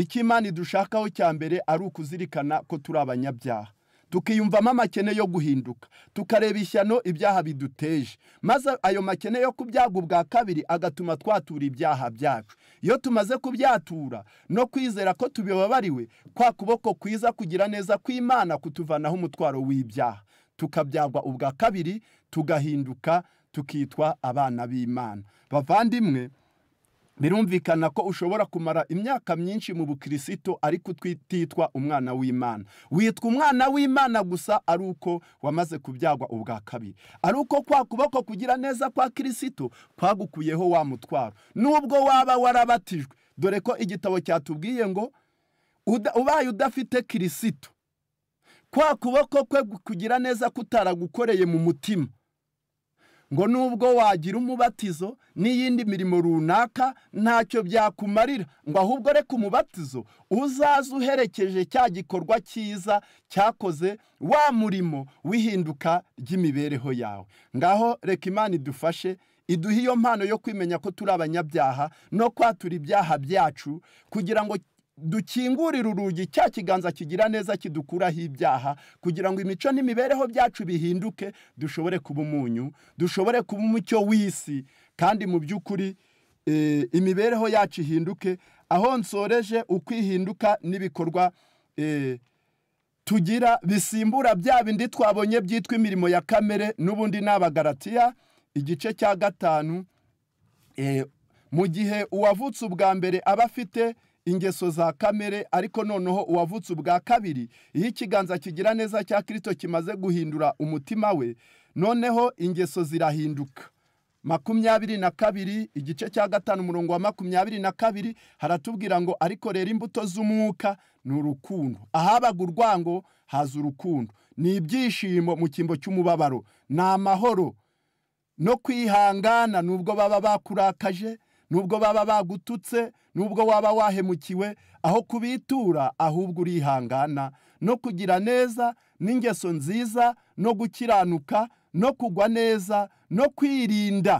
icyo imana idushakaho cya mbere ari ukuzirikana ko turi abanyabyaha tukiyumvamo amakene yo guhinduka tukareba ishyano ibyaha biduteje maze ayo makene yo kubyaga ubwa kabiri agatuma twatura ibyaha byacu iyo tumaze kubyatura no kwizera ko tubibabariwe kwa kuboko kwiza kugira neza kw'imana kutuvanaho umutwaro w'ibyaha tukabyagwa ubwa kabiri tugahinduka tukitwa abana b'imana bavandimwe birumvikana ko ushobora kumara imyaka myinshi mu bukirisito ariko utitwa umwana w'imana witwa umwana w'imana gusa ari uko wamaze kubyagwa ubwa kabiri ari uko kwa kuboko kugira neza kwa kirisito kwagukuyeho wa mutwaro nubwo waba warabatijwe dore ko igitabo cyatubwiye ngo ubaye udafite kirisito kwa kuboko kwe kugira neza kutaragukoreye mu mutima ngo nubwo wagira umubatizo n'iyindi mirimo runaka ntacyo byakumarira ngo ahubwo reka umubatizo uzaze uherekeje cya gikorwa cyiza cyakoze wa murimo w'ihinduka ry'imibereho yawe ngaho reka imana idufashe iduha iyo mpano yo kwimenya ko turi abanyabyaha no kwatura ibyaha byacu kugira ngo Dukingurira urugi cya kiganza kigira neza kidukuraho ibyaha kugira ngo imico n'imibereho byacu bihinduke dushobore kuba umunyu dushobore kuba umucyo w'isi kandi mu by'ukuri eh, imibereho yacu ihinduke aho nsoreje ukwihinduka n'ibikorwa eh, tugira bisimbura bya bindi twabonye byitwa imirimo ya kamere n'ubundi n'abagaratiya igice cya gatanu eh, mu gihe uwavutse ubwa mbere aba afite ingeso za kamere ariko noneho uwavutse ubwa kabiri iyo ikiganza kigira neza cya kirisito kimaze guhindura umutima we noneho ingeso zirahinduka makumyabiri na kabiri igice cya gatanu umurongo wa makumyabiri na kabiri haratubwira ngo ariko rero imbuto z'umwuka ni urukundo ahabaga urwango haza urukundo ni ibyishimo mu cyimbo cy'umubabaro ni amahoro no kwihangana nubwo baba bakurakaje nubwo baba bagututse nubwo waba wahemukiwe aho kubitura ahubwo urihangana no kugira neza n'ingeso nziza no gukiranuka no kugwa neza no kwirinda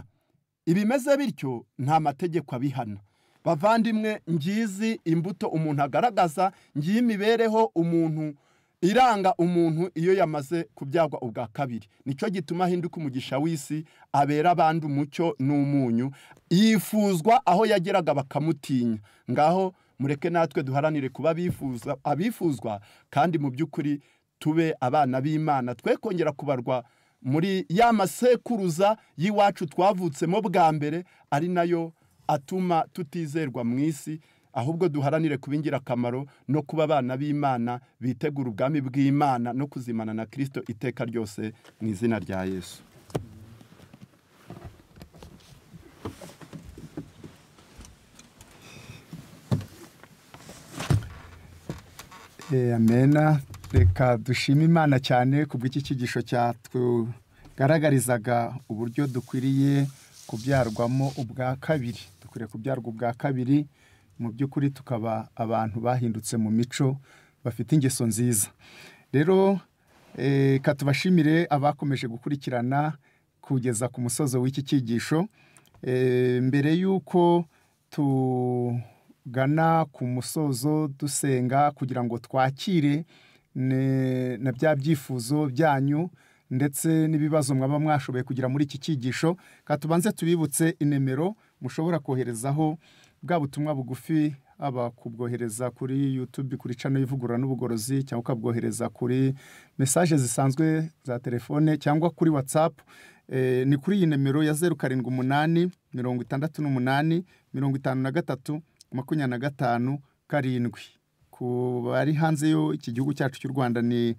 ibimeze bityo nta mategeko abihana bavandimwe ngizi imbuto umuntu agaragaza ngiye imibereho umuntu iranga umuntu iyo yamaze kubyagwa ubwa kabiri nicyo gituma ahinduka umugisha w'isi abera abandi umucyo n'umunyu yifuzwa aho yageraga bakamutinya ngaho mureke natwe duharanire kuba abifuzwa kandi mu by'ukuri tube abana b'imana twe kongera kubarwa muri ya masekuruza y'iwacu twavutsemo bwa mbere ari nayo atuma tutizerwa mu isi ahubwo duharanire kuba ingirakamaro no kuba abana b'imana bitegura ubwami bw'imana no kuzimana na kirisito iteka ryose mu izina rya yesu amena reka dushime imana cyane ku bw'iki cyigisho cyatugaragarizaga uburyo dukwiriye kubyarwamo ubwa kabiri dukwiriye kubyarwa ubwa kabiri mu by'ukuri tukaba abantu bahindutse mu mico bafite ingeso nziza rero reka eh, tubashimire abakomeje gukurikirana kugeza ku musozo w'iki cyigisho eh, mbere y'uko tugana ku musozo dusenga kugira ngo twakire na bya byifuzo byanyu ndetse n'ibibazo mwaba mwashoboye kugira muri iki cyigisho tubanze tubibutse inimero mushobora koherezaho bwa butumwa bugufi aba kubwohereza kuri yutube kuri cano y'ivugurura n'ubugorozi cyangwa ukabwohereza kuri mesaje zisanzwe za telefone cyangwa kuri watsapu eh, ni kuri iyi nimero ya zeru karindwi umunani mirongo itandatu n'umunani mirongo itanu na gatatu makumyabiri na gatanu karindwi ku bari hanze yo iki gihugu cyacu cy'u rwanda ni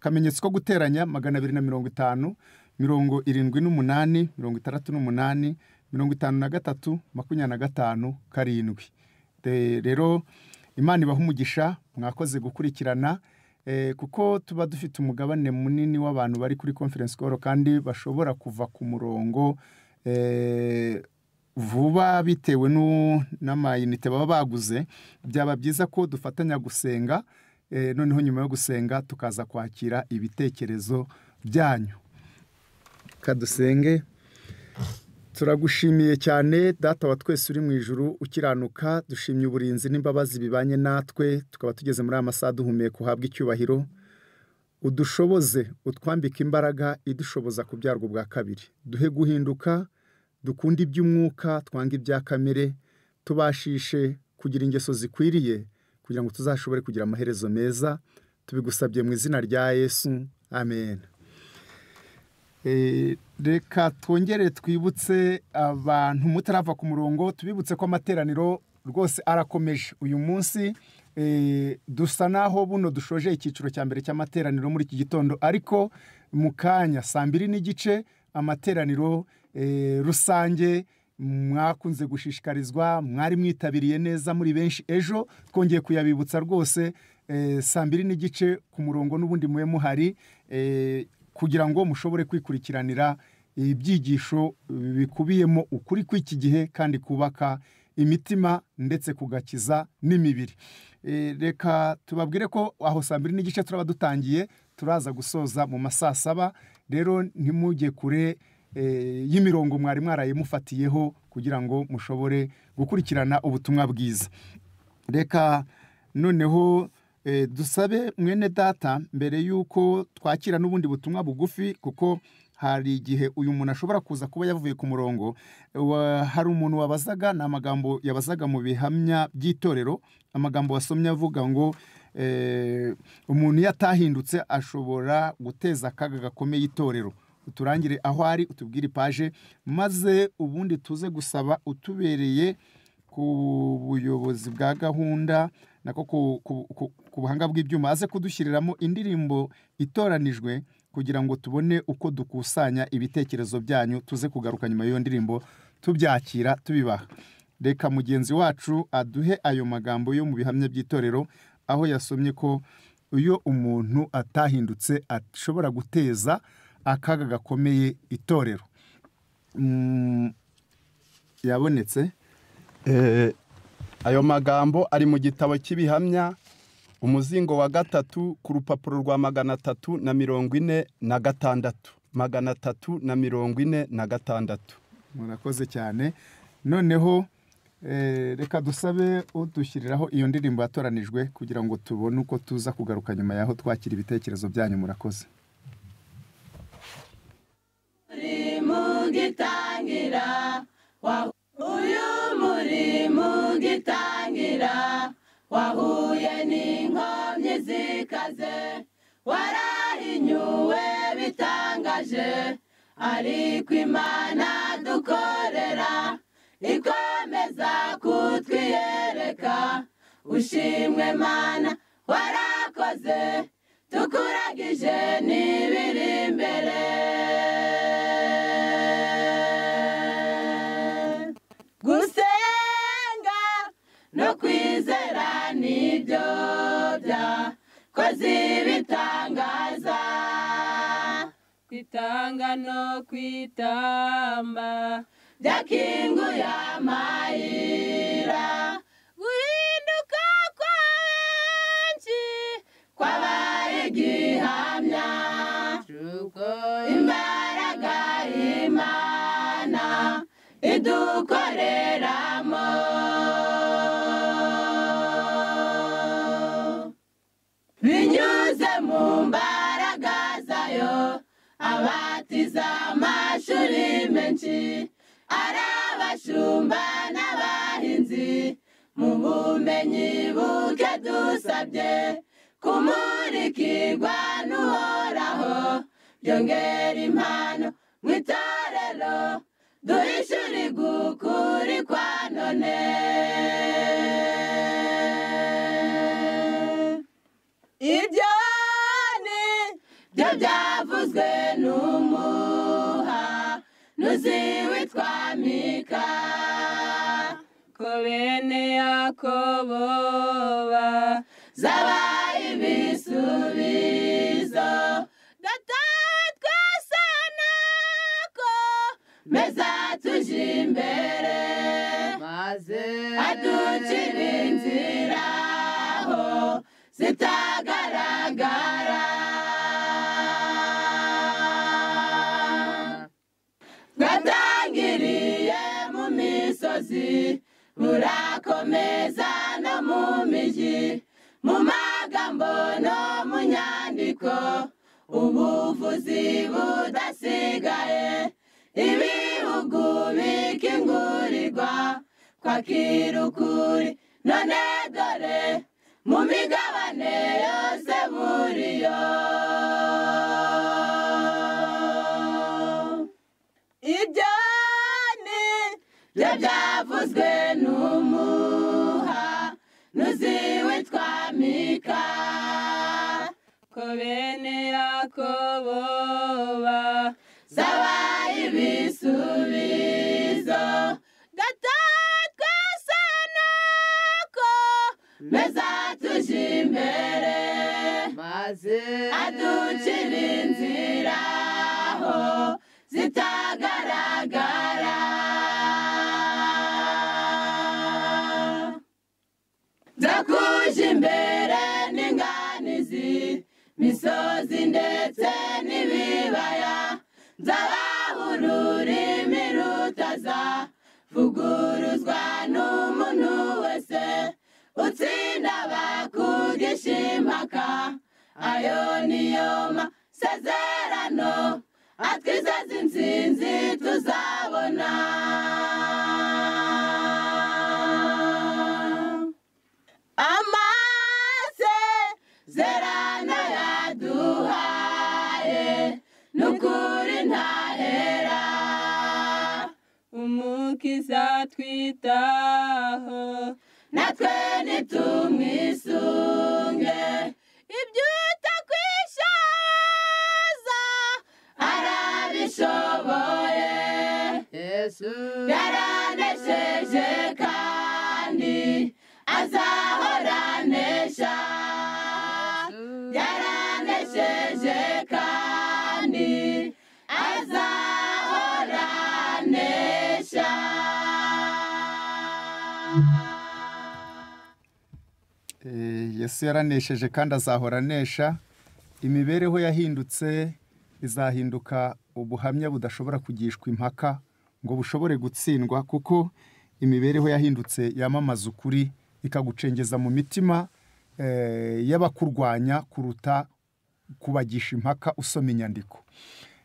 akamenyetso ko guteranya magana abiri na mirongo itanu mirongo irindwi n'umunani mirongo itandatu n'umunani mirongo itanu na gatatu makumyabiri na gatanu karindwi rero imana ibaha umugisha mwakoze gukurikirana eh, kuko tuba dufite umugabane munini w'abantu bari kuri conference call kandi bashobora kuva ku murongo eh, vuba bitewe n'amayinite baba baguze byaba byiza ko dufatanya gusenga eh, noneho nyuma yo gusenga tukaza kwakira ibitekerezo byanyu kadusenge turagushimiye cyane data wa twese uri mu ijuru ukiranuka dushimye uburinzi n'imbabazi bibanye natwe tukaba tugeze muri aya masaha duhumeka uhabwa icyubahiro udushoboze utwambika imbaraga idushoboza kubyarwa ubwa kabiri duhe guhinduka dukunde iby'umwuka twange ibya kamere tubashishe kugira ingeso zikwiriye kugira ngo tuzashobore kugira amaherezo meza tubigusabye mu izina rya yesu amen Eh, reka twongere twibutse abantu mutarava ku murongo tubibutse ko amateraniro rwose arakomeje uyu munsi eh, dusa naho buno dushoje icyiciro cya mbere cy'amateraniro muri iki gitondo ariko mu kanya saa mbiri n'igice amateraniro eh, rusange mwakunze gushishikarizwa mwari mwitabiriye neza muri benshi ejo twongeye kuyabibutsa rwose saa mbiri n'igice ku murongo n'ubundi muhe muhari kugira ngo mushobore kwikurikiranira ibyigisho bikubiyemo ukuri kw'iki gihe kandi kubaka imitima ndetse kugakiza n'imibiri eh, reka tubabwire ko aho saa mbiri n'igice turaba dutangiye turaza gusoza mu masaa saba rero ntimujye kure eh, y'imirongo mwari mwaraye mufatiyeho kugira ngo mushobore gukurikirana ubutumwa bwiza reka noneho Eh, dusabe mwene data mbere y'uko twakira n'ubundi butumwa bugufi kuko hari igihe uyu muntu ashobora kuza kuba yavuye ku murongo hari umuntu wabazaga ni amagambo yabazaga mu bihamya by'itorero amagambo wasomye avuga ngo eh, umuntu iyo atahindutse ashobora guteza akaga gakomeye itorero uturangire aho ari utubwire ipaje maze ubundi tuze gusaba utubereye ku buyobozi bwa gahunda nako ku buhanga bw'ibyuma aze kudushyiriramo indirimbo itoranijwe kugira ngo tubone uko dukusanya ibitekerezo byanyu tuze kugaruka nyuma y'iyo ndirimbo tubyakira tubibaha reka mugenzi wacu aduhe ayo magambo yo mu bihamya by'itorero aho yasomye ko iyo umuntu atahindutse ashobora guteza akaga gakomeye itorero mm, yabonetse eh, ayo magambo ari mu gitabo cy'ibihamya umuzingo wa gatatu ku rupapuro rwa magana atatu na mirongo ine na gatandatu magana atatu na mirongo ine na gatandatu murakoze cyane noneho eh, reka dusabe udushyiriraho iyo ndirimbo yatoranijwe kugira ngo tubone uko tuza kugaruka nyuma yaho twakira ibitekerezo byanyu murakoze uyu mu mugitangira wahuye n'inkomyi zikaze warahinyuwe bitangaje ariko imana dukorera ikomeza kutwiyereka ushimwe mana warakoze tukuragije makingu ya mai yuko umuvuzi budasigaye ibihugu bikingurirwa kwakira ukuri none dore mu migabane yose buriyo ibyo ni byo byavuzwe n'umuha n'uzi witwa mika ko bene yakobo bazabaye ibisubizo gatatu sanako meza tujye imbere maze aducira inzira ho zitagaragara ndakuje imbere misozi ndetse n'ibibaya by'abahuru ururimi rutaza vuguruzwa n'umuntu wese utsinda bakugisha impaka ayo niyo masezerano atwizaze insinzi tuzabona yuko izatwitaho natwe ntitumwisunge ibyo utakwishaza arabishoboye yesu yaranesheje kandi yesu yaranesheje kandi azahora anesha imibereho yahindutse izahinduka ubuhamya budashobora kugishwa impaka ngo bushobore gutsindwa kuko imibereho yahindutse yamamaza ukuri ikagucengeza mu mitima eh, y'abakurwanya kuruta kubagisha impaka usoma inyandiko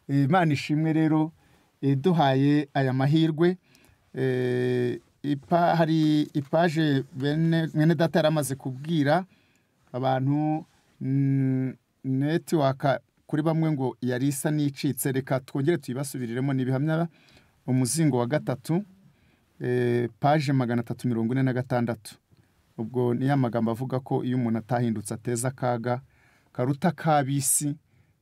eh, imana ishimwe rero iduhaye eh, aya mahirwe hari ipaje mwene data yari amaze kubwira abantu mm, netiwaka kuri bamwe ngo yari isa n'icitse reka twongere tuyibasubiriremo ni ibihamya umuzingo wa gatatu eh, paje magana atatu mirongo ine na gatandatu ubwo niyo magambo avuga ko iyo umuntu atahindutse ateza akaga karuta ak'abisi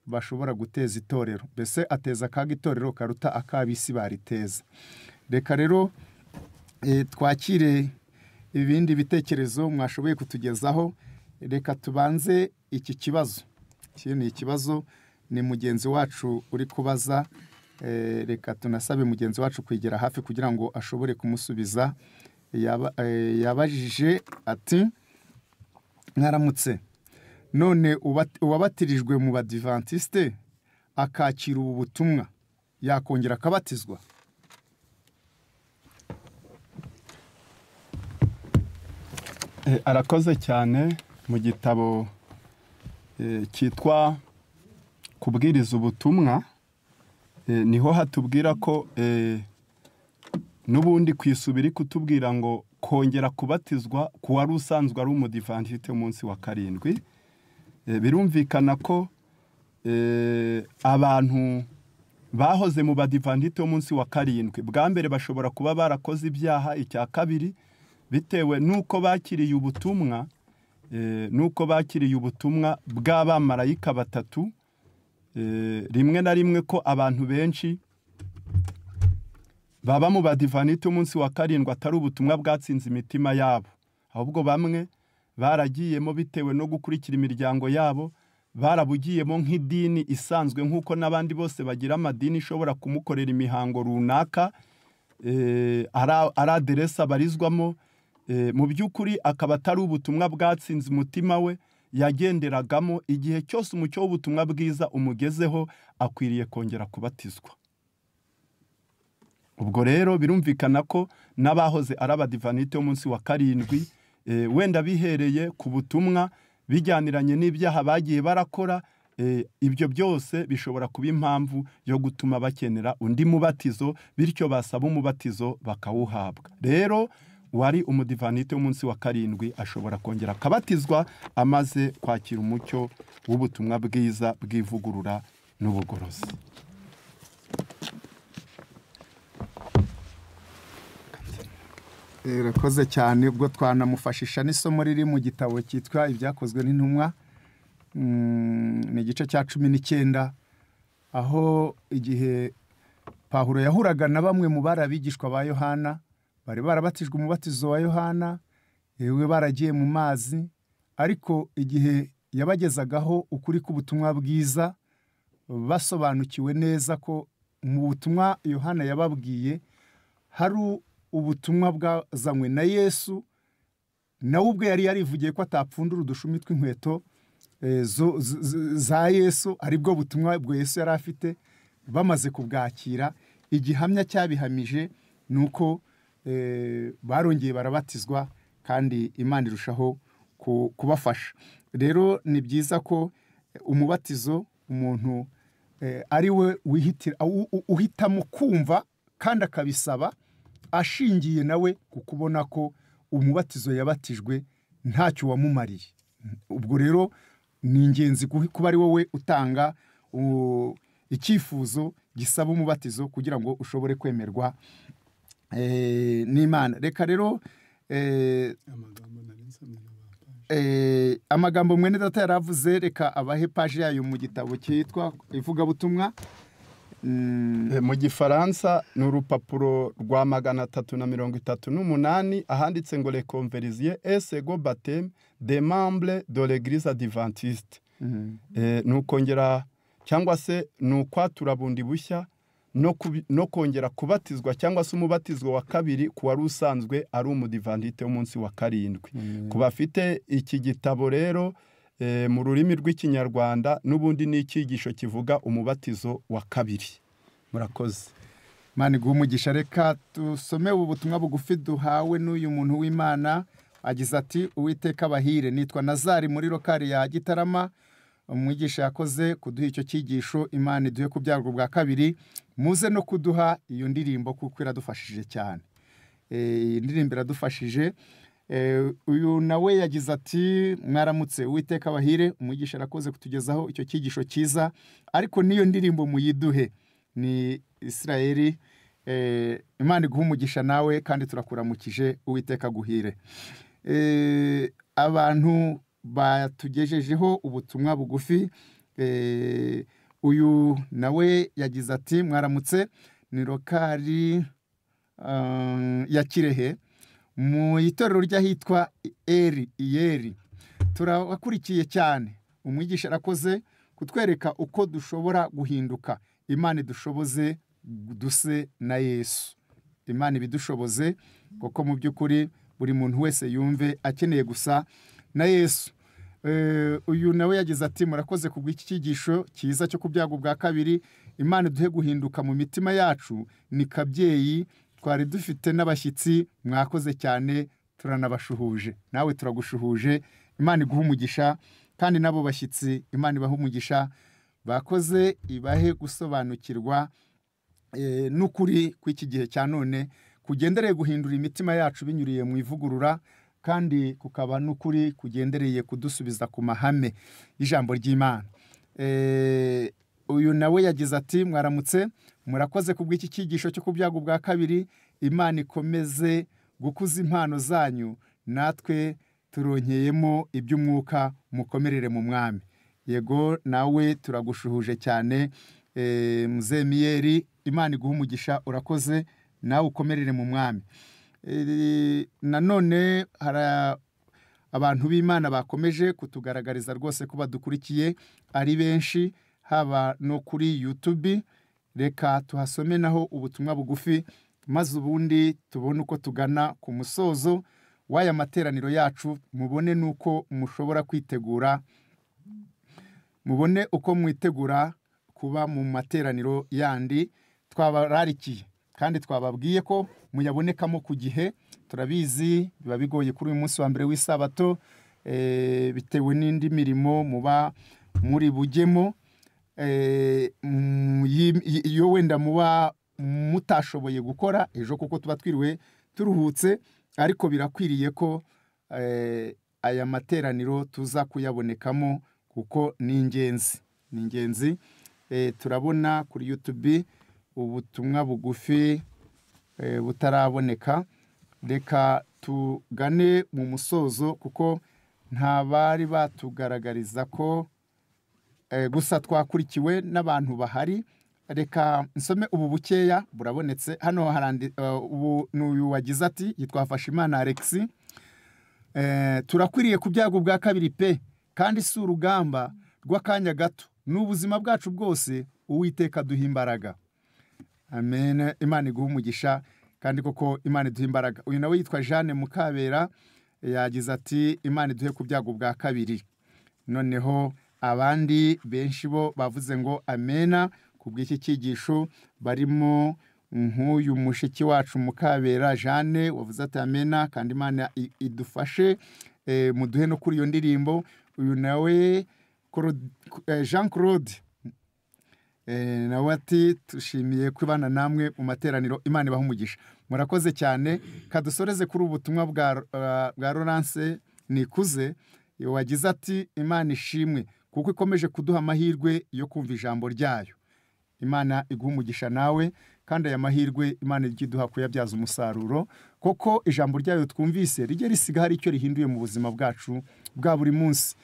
bashobora guteza itorero mbese ateza akaga itorero karuta ak'abisi bariteza reka rero eh, twakire ibindi bitekerezo mwashoboye kutugezaho reka tubanze iki kibazo iki ni ikibazo ni mugenzi wacu uri kubaza eh, reka tunasabe mugenzi wacu kwegera hafi kugira ngo ashobore kumusubiza eh, yabajije ati mwaramutse none uwabatirijwe mu badivantisite akakira ubu butumwa yakongera akabatizwa eh, arakoze cyane mu gitabo eh, cyitwa kubwiriza ubutumwa eh, niho hatubwira ko eh, n'ubundi ku isubiri kutubwira ngo kongera kubatizwa ku wari usanzwe ari umudivantisite umunsi wa karindwi birumvikana ko abantu bahoze mu badivandite umunsi wa karindwi bwa mbere bashobora kuba barakoze ibyaha icya kabiri bitewe n'uko bakiriye ubutumwa Eh, nuko bakiriye ubutumwa bw'abamarayika batatu eh, rimwe na rimwe ko abantu benshi baba mu badivanite umunsi wa karindwi atari ubutumwa bwatsinze imitima yabo ahubwo bamwe baragiyemo bitewe no gukurikira imiryango yabo barabugiyemo nk'idini isanzwe nk'uko n'abandi bose bagira amadini ishobora kumukorera imihango runaka eh, ari aderesi abarizwamo Eh, mu by'ukuri akaba atari ubutumwa bwatsinze umutima we yagenderagamo igihe cyose umucyo w'ubutumwa bwiza umugezeho akwiriye kongera kubatizwa ubwo rero birumvikana ko n'abahoze ari abadivanite y'umunsi wa karindwi eh, wenda bihereye ku butumwa bijyaniranye n'ibyaha bagiye barakora eh, ibyo byose bishobora kuba impamvu yo gutuma bakenera undi mubatizo bityo basaba umubatizo bakawuhabwa rero wari umudivanite w'umunsi wa karindwi ashobora kongera akabatizwa amaze kwakira umucyo w'ubutumwa bwiza bw'ivugurura n'ubugorozi irakoze cyane ubwo twanamufashisha n'isomo riri mu gitabo cyitwa ibyakozwe n'intumwa mm, ni igice cya cumi n'icyenda aho igihe pahuro yahuraga na bamwe mu bari abigishwa ba yohana bari barabatijwe umubatizo wa yohana yewe baragiye mu mazi ariko igihe yabagezagaho ukuri k'ubutumwa bwiza basobanukiwe neza ko mu butumwa yohana yababwiye hari ubutumwa bwazanywe na yesu nawe ubwe yari yarivugiye ko atapfundura udushumi tw'inkweto eh, za yesu aribwo butumwa bwo yesu yari afite bamaze kubwakira igihamya cyabihamije ni uko Eh, barongeye barabatizwa kandi imana irushaho kubafasha rero ni byiza ko umubatizo umuntu eh, ari we mu kumva kandi akabisaba ashingiye nawe ku kubona ko umubatizo yabatijwe ntacyo wamumariye ubwo rero ni ingenzi kuba ari wowe utanga icyifuzo gisaba umubatizo kugira ngo ushobore kwemerwa Eh, n'imana reka rero eh, eh, amagambo mwene data yaravuze reka abahe paji yayo mu gitabo cyitwa ivugabutumwa mm. mu gifaransa ni urupapuro rwa magana atatu na mirongo itatu n'umunani ahanditse ngo rekomveriziye esego bateme de membre do l'eglise adventiste mhm. ni ukongera cyangwa se ni ukwatura bundi bushya no kongera kubatizwa cyangwa se umubatizwa wa kabiri ku wari usanzwe ari umudivandite w'umunsi wa karindwi mm. ku bafite iki gitabo rero eh, mu rurimi rw'ikinyarwanda n'ubundi ni icyigisho kivuga umubatizo wa kabiri murakoze mani umugisha reka dusome ubutumwa bugufi duhawe n'uyu muntu w'imana agize ati uwiteka abahire nitwa nazari muri rokari ya gitarama umwigisha yakoze kuduha icyo cyigisho imana iduhe kubyarwa bwa kabiri muze no kuduha iyo ndirimbo kuko iradufashije cyane eh, indirimbo ndirimbo iradufashije eh, uyu nawe yagize ati mwaramutse uwiteka abahire umwigisha arakoze kutugezaho icyo cyigisho cyiza ariko n'iyo ndirimbo muyiduhe ni israel eh, imana iguha umugisha nawe kandi turakuramukije uwiteka guhire abantu batugejejeho ubutumwa bugufi uyu nawe yagize ati mwaramutse ni lokari eh, ya kirehe mu itorero ry'ahitwa eri iyeri turabakurikiye cyane umwigisha arakoze kutwereka uko dushobora guhinduka imana idushoboze duse na yesu imana ibidushoboze kuko mu by'ukuri buri muntu wese yumve akeneye gusa na yesu Eh, uyu nawe yagize ati murakoze ku iki cyigisho cyiza cyo ku byago bwa kabiri imana duhe guhinduka mu mitima yacu ni kabyeyi twari dufite n'abashyitsi mwakoze cyane turanabashuhuje nawe turagushuhuje imana iguha umugisha kandi n'abo bashyitsi imana ibahe umugisha bakoze ibahe gusobanukirwa eh, n'ukuri kw'iki gihe cya none kugendereye guhindura imitima yacu binyuriye mu ivugurura kandi kukaba n'ukuri kugendereye kudusubiza ku mahame y'ijambo ry'imana eh, uyu nawe yagize ati mwaramutse murakoze ku bw'iki cyigisho cyo ku byago bwa kabiri imana ikomeze gukuza impano zanyu natwe turongeyemo iby'umwuka mukomerere mu mwami yego nawe turagushuhuje cyane eh, muzemiyeri imana iguha umugisha urakoze nawe ukomerere mu mwami Eh, nanone hari abantu b'imana bakomeje kutugaragariza rwose ko badukurikiye ari benshi haba no kuri yutubi reka tuhasome naho ubutumwa bugufi maze ubundi tubone uko tugana ku musozo w'aya materaniro yacu mubone n'uko mushobora kwitegura mubone uko mwitegura kuba mu materaniro yandi twabararikiye kandi twababwiye ko muyabonekamo ku gihe turabizi biba bigoye kuri uyu munsi wa mbere w'isabato eh, bitewe n'indi mirimo muba muri bujyemo eh, mm, iyo wenda muba mutashoboye gukora ejo kuko tuba twiriwe turuhutse ariko birakwiriye ko eh, aya materaniro tuza kuyabonekamo kuko ni ingenzi ni ingenzi turabona kuri yutubi ubutumwa bugufi eh, butaraboneka reka tugane mu musozo kuko nta bari batugaragariza ko eh, gusa twakurikiwe n'abantu bahari reka nsome ubu bukeya burabonetse hano harandi eh, ubu wagize ati yitwa Mfashimana Alex turakwiriye ku byago bwa kabiri pe kandi si urugamba rw'akanya gato ni ubuzima bwacu bwose uwiteka duha imbaraga amen imana iguha umugisha kandi koko imana iduha imbaraga uyu nawe yitwa jeanne mukabera yagize ati imana iduhe ku byago bwa kabiri noneho abandi benshi bo bavuze ngo amena ku bw'iki cyigisho barimo nk'uyu mushiki wacu mukabera jeanne wavuze ati amena kandi imana idufashe eh, muduhe no kuri iyo ndirimbo uyu nawe eh, jean claude Eh, nawe ati tushimiye kubana namwe mu materaniro imana ibaha umugisha murakoze cyane kadusoreze kuri ubutumwa eh, bwa Laurence nikuze wagize ati imana ishimwe kuko ikomeje kuduha amahirwe yo kumva ijambo ryayo imana iguha umugisha nawe kandi aya mahirwe imana ijya iduha kuyabyaza umusaruro koko ijambo ryayo twumvise rijya risiga hari icyo rihinduye mu buzima bwacu bwa buri munsi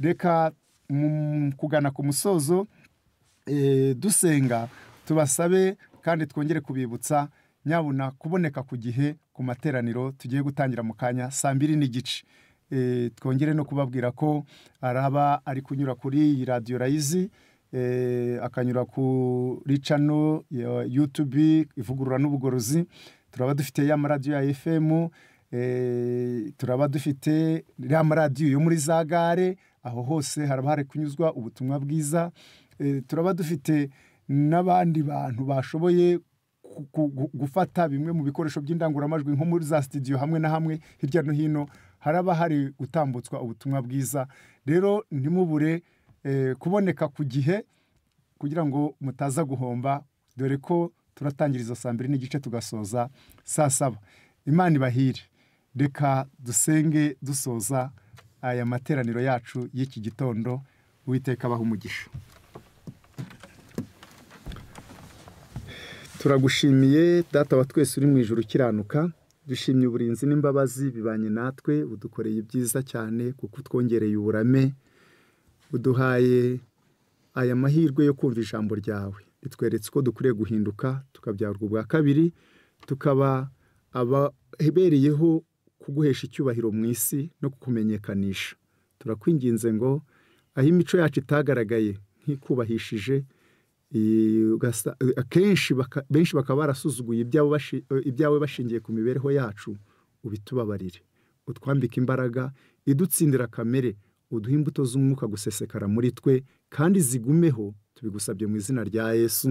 reka kugana ku musozo Eh, dusenga tubasabe kandi twongere kubibutsa nyabuna kuboneka ku gihe ku materaniro tugiye gutangira mu kanya saa mbiri n'igice eh, twongere no kubabwira ko araba ari kunyura kuri iyi radiyo rayizi eh, akanyura kuri cano yutubi ivugurura n'ubugorozi turaba dufite ya maradiyo ya efemu turaba dufite ya maradiyo yo muri za gare aho hose haraba hari kunyuzwa ubutumwa bwiza Eh, turaba dufite n'abandi bantu bashoboye gufata bimwe mu bikoresho by'indangururamajwi nko muri za sitidiyo hamwe na hamwe hirya no hino haraba hari gutambutswa ubutumwa bwiza rero ntimubure eh, kuboneka ku gihe kugira ngo mutaza guhomba dore ko turatangiriza saa mbiri n'igice tugasoza saa saba imana ibahire reka dusenge dusoza aya materaniro yacu y'iki gitondo witeka abaha umugisha turagushimiye data wa twese uri mu ijoro ukiranuka dushimye uburinzi n'imbabazi bibanye natwe udukoreye ibyiza cyane kuko utwongereye uburame uduhaye aya mahirwe yo kumva ijambo ryawe bitweretse ko dukwiriye guhinduka tukabyarwa ubwa kabiri tukaba ababereyeho kuguhesha icyubahiro mu isi no kukumenyekanisha turakwinginze ngo aho imico yacu itagaragaye nk'ikubahishije akenshi benshi bakaba barasuzuguye ibyawe bashingiye ku mibereho yacu ubitubabarire utwambika imbaraga idutsindira kamere uduha imbuto z'umwuka gusesekara muri twe kandi zigumeho tubigusabye mu izina rya yesu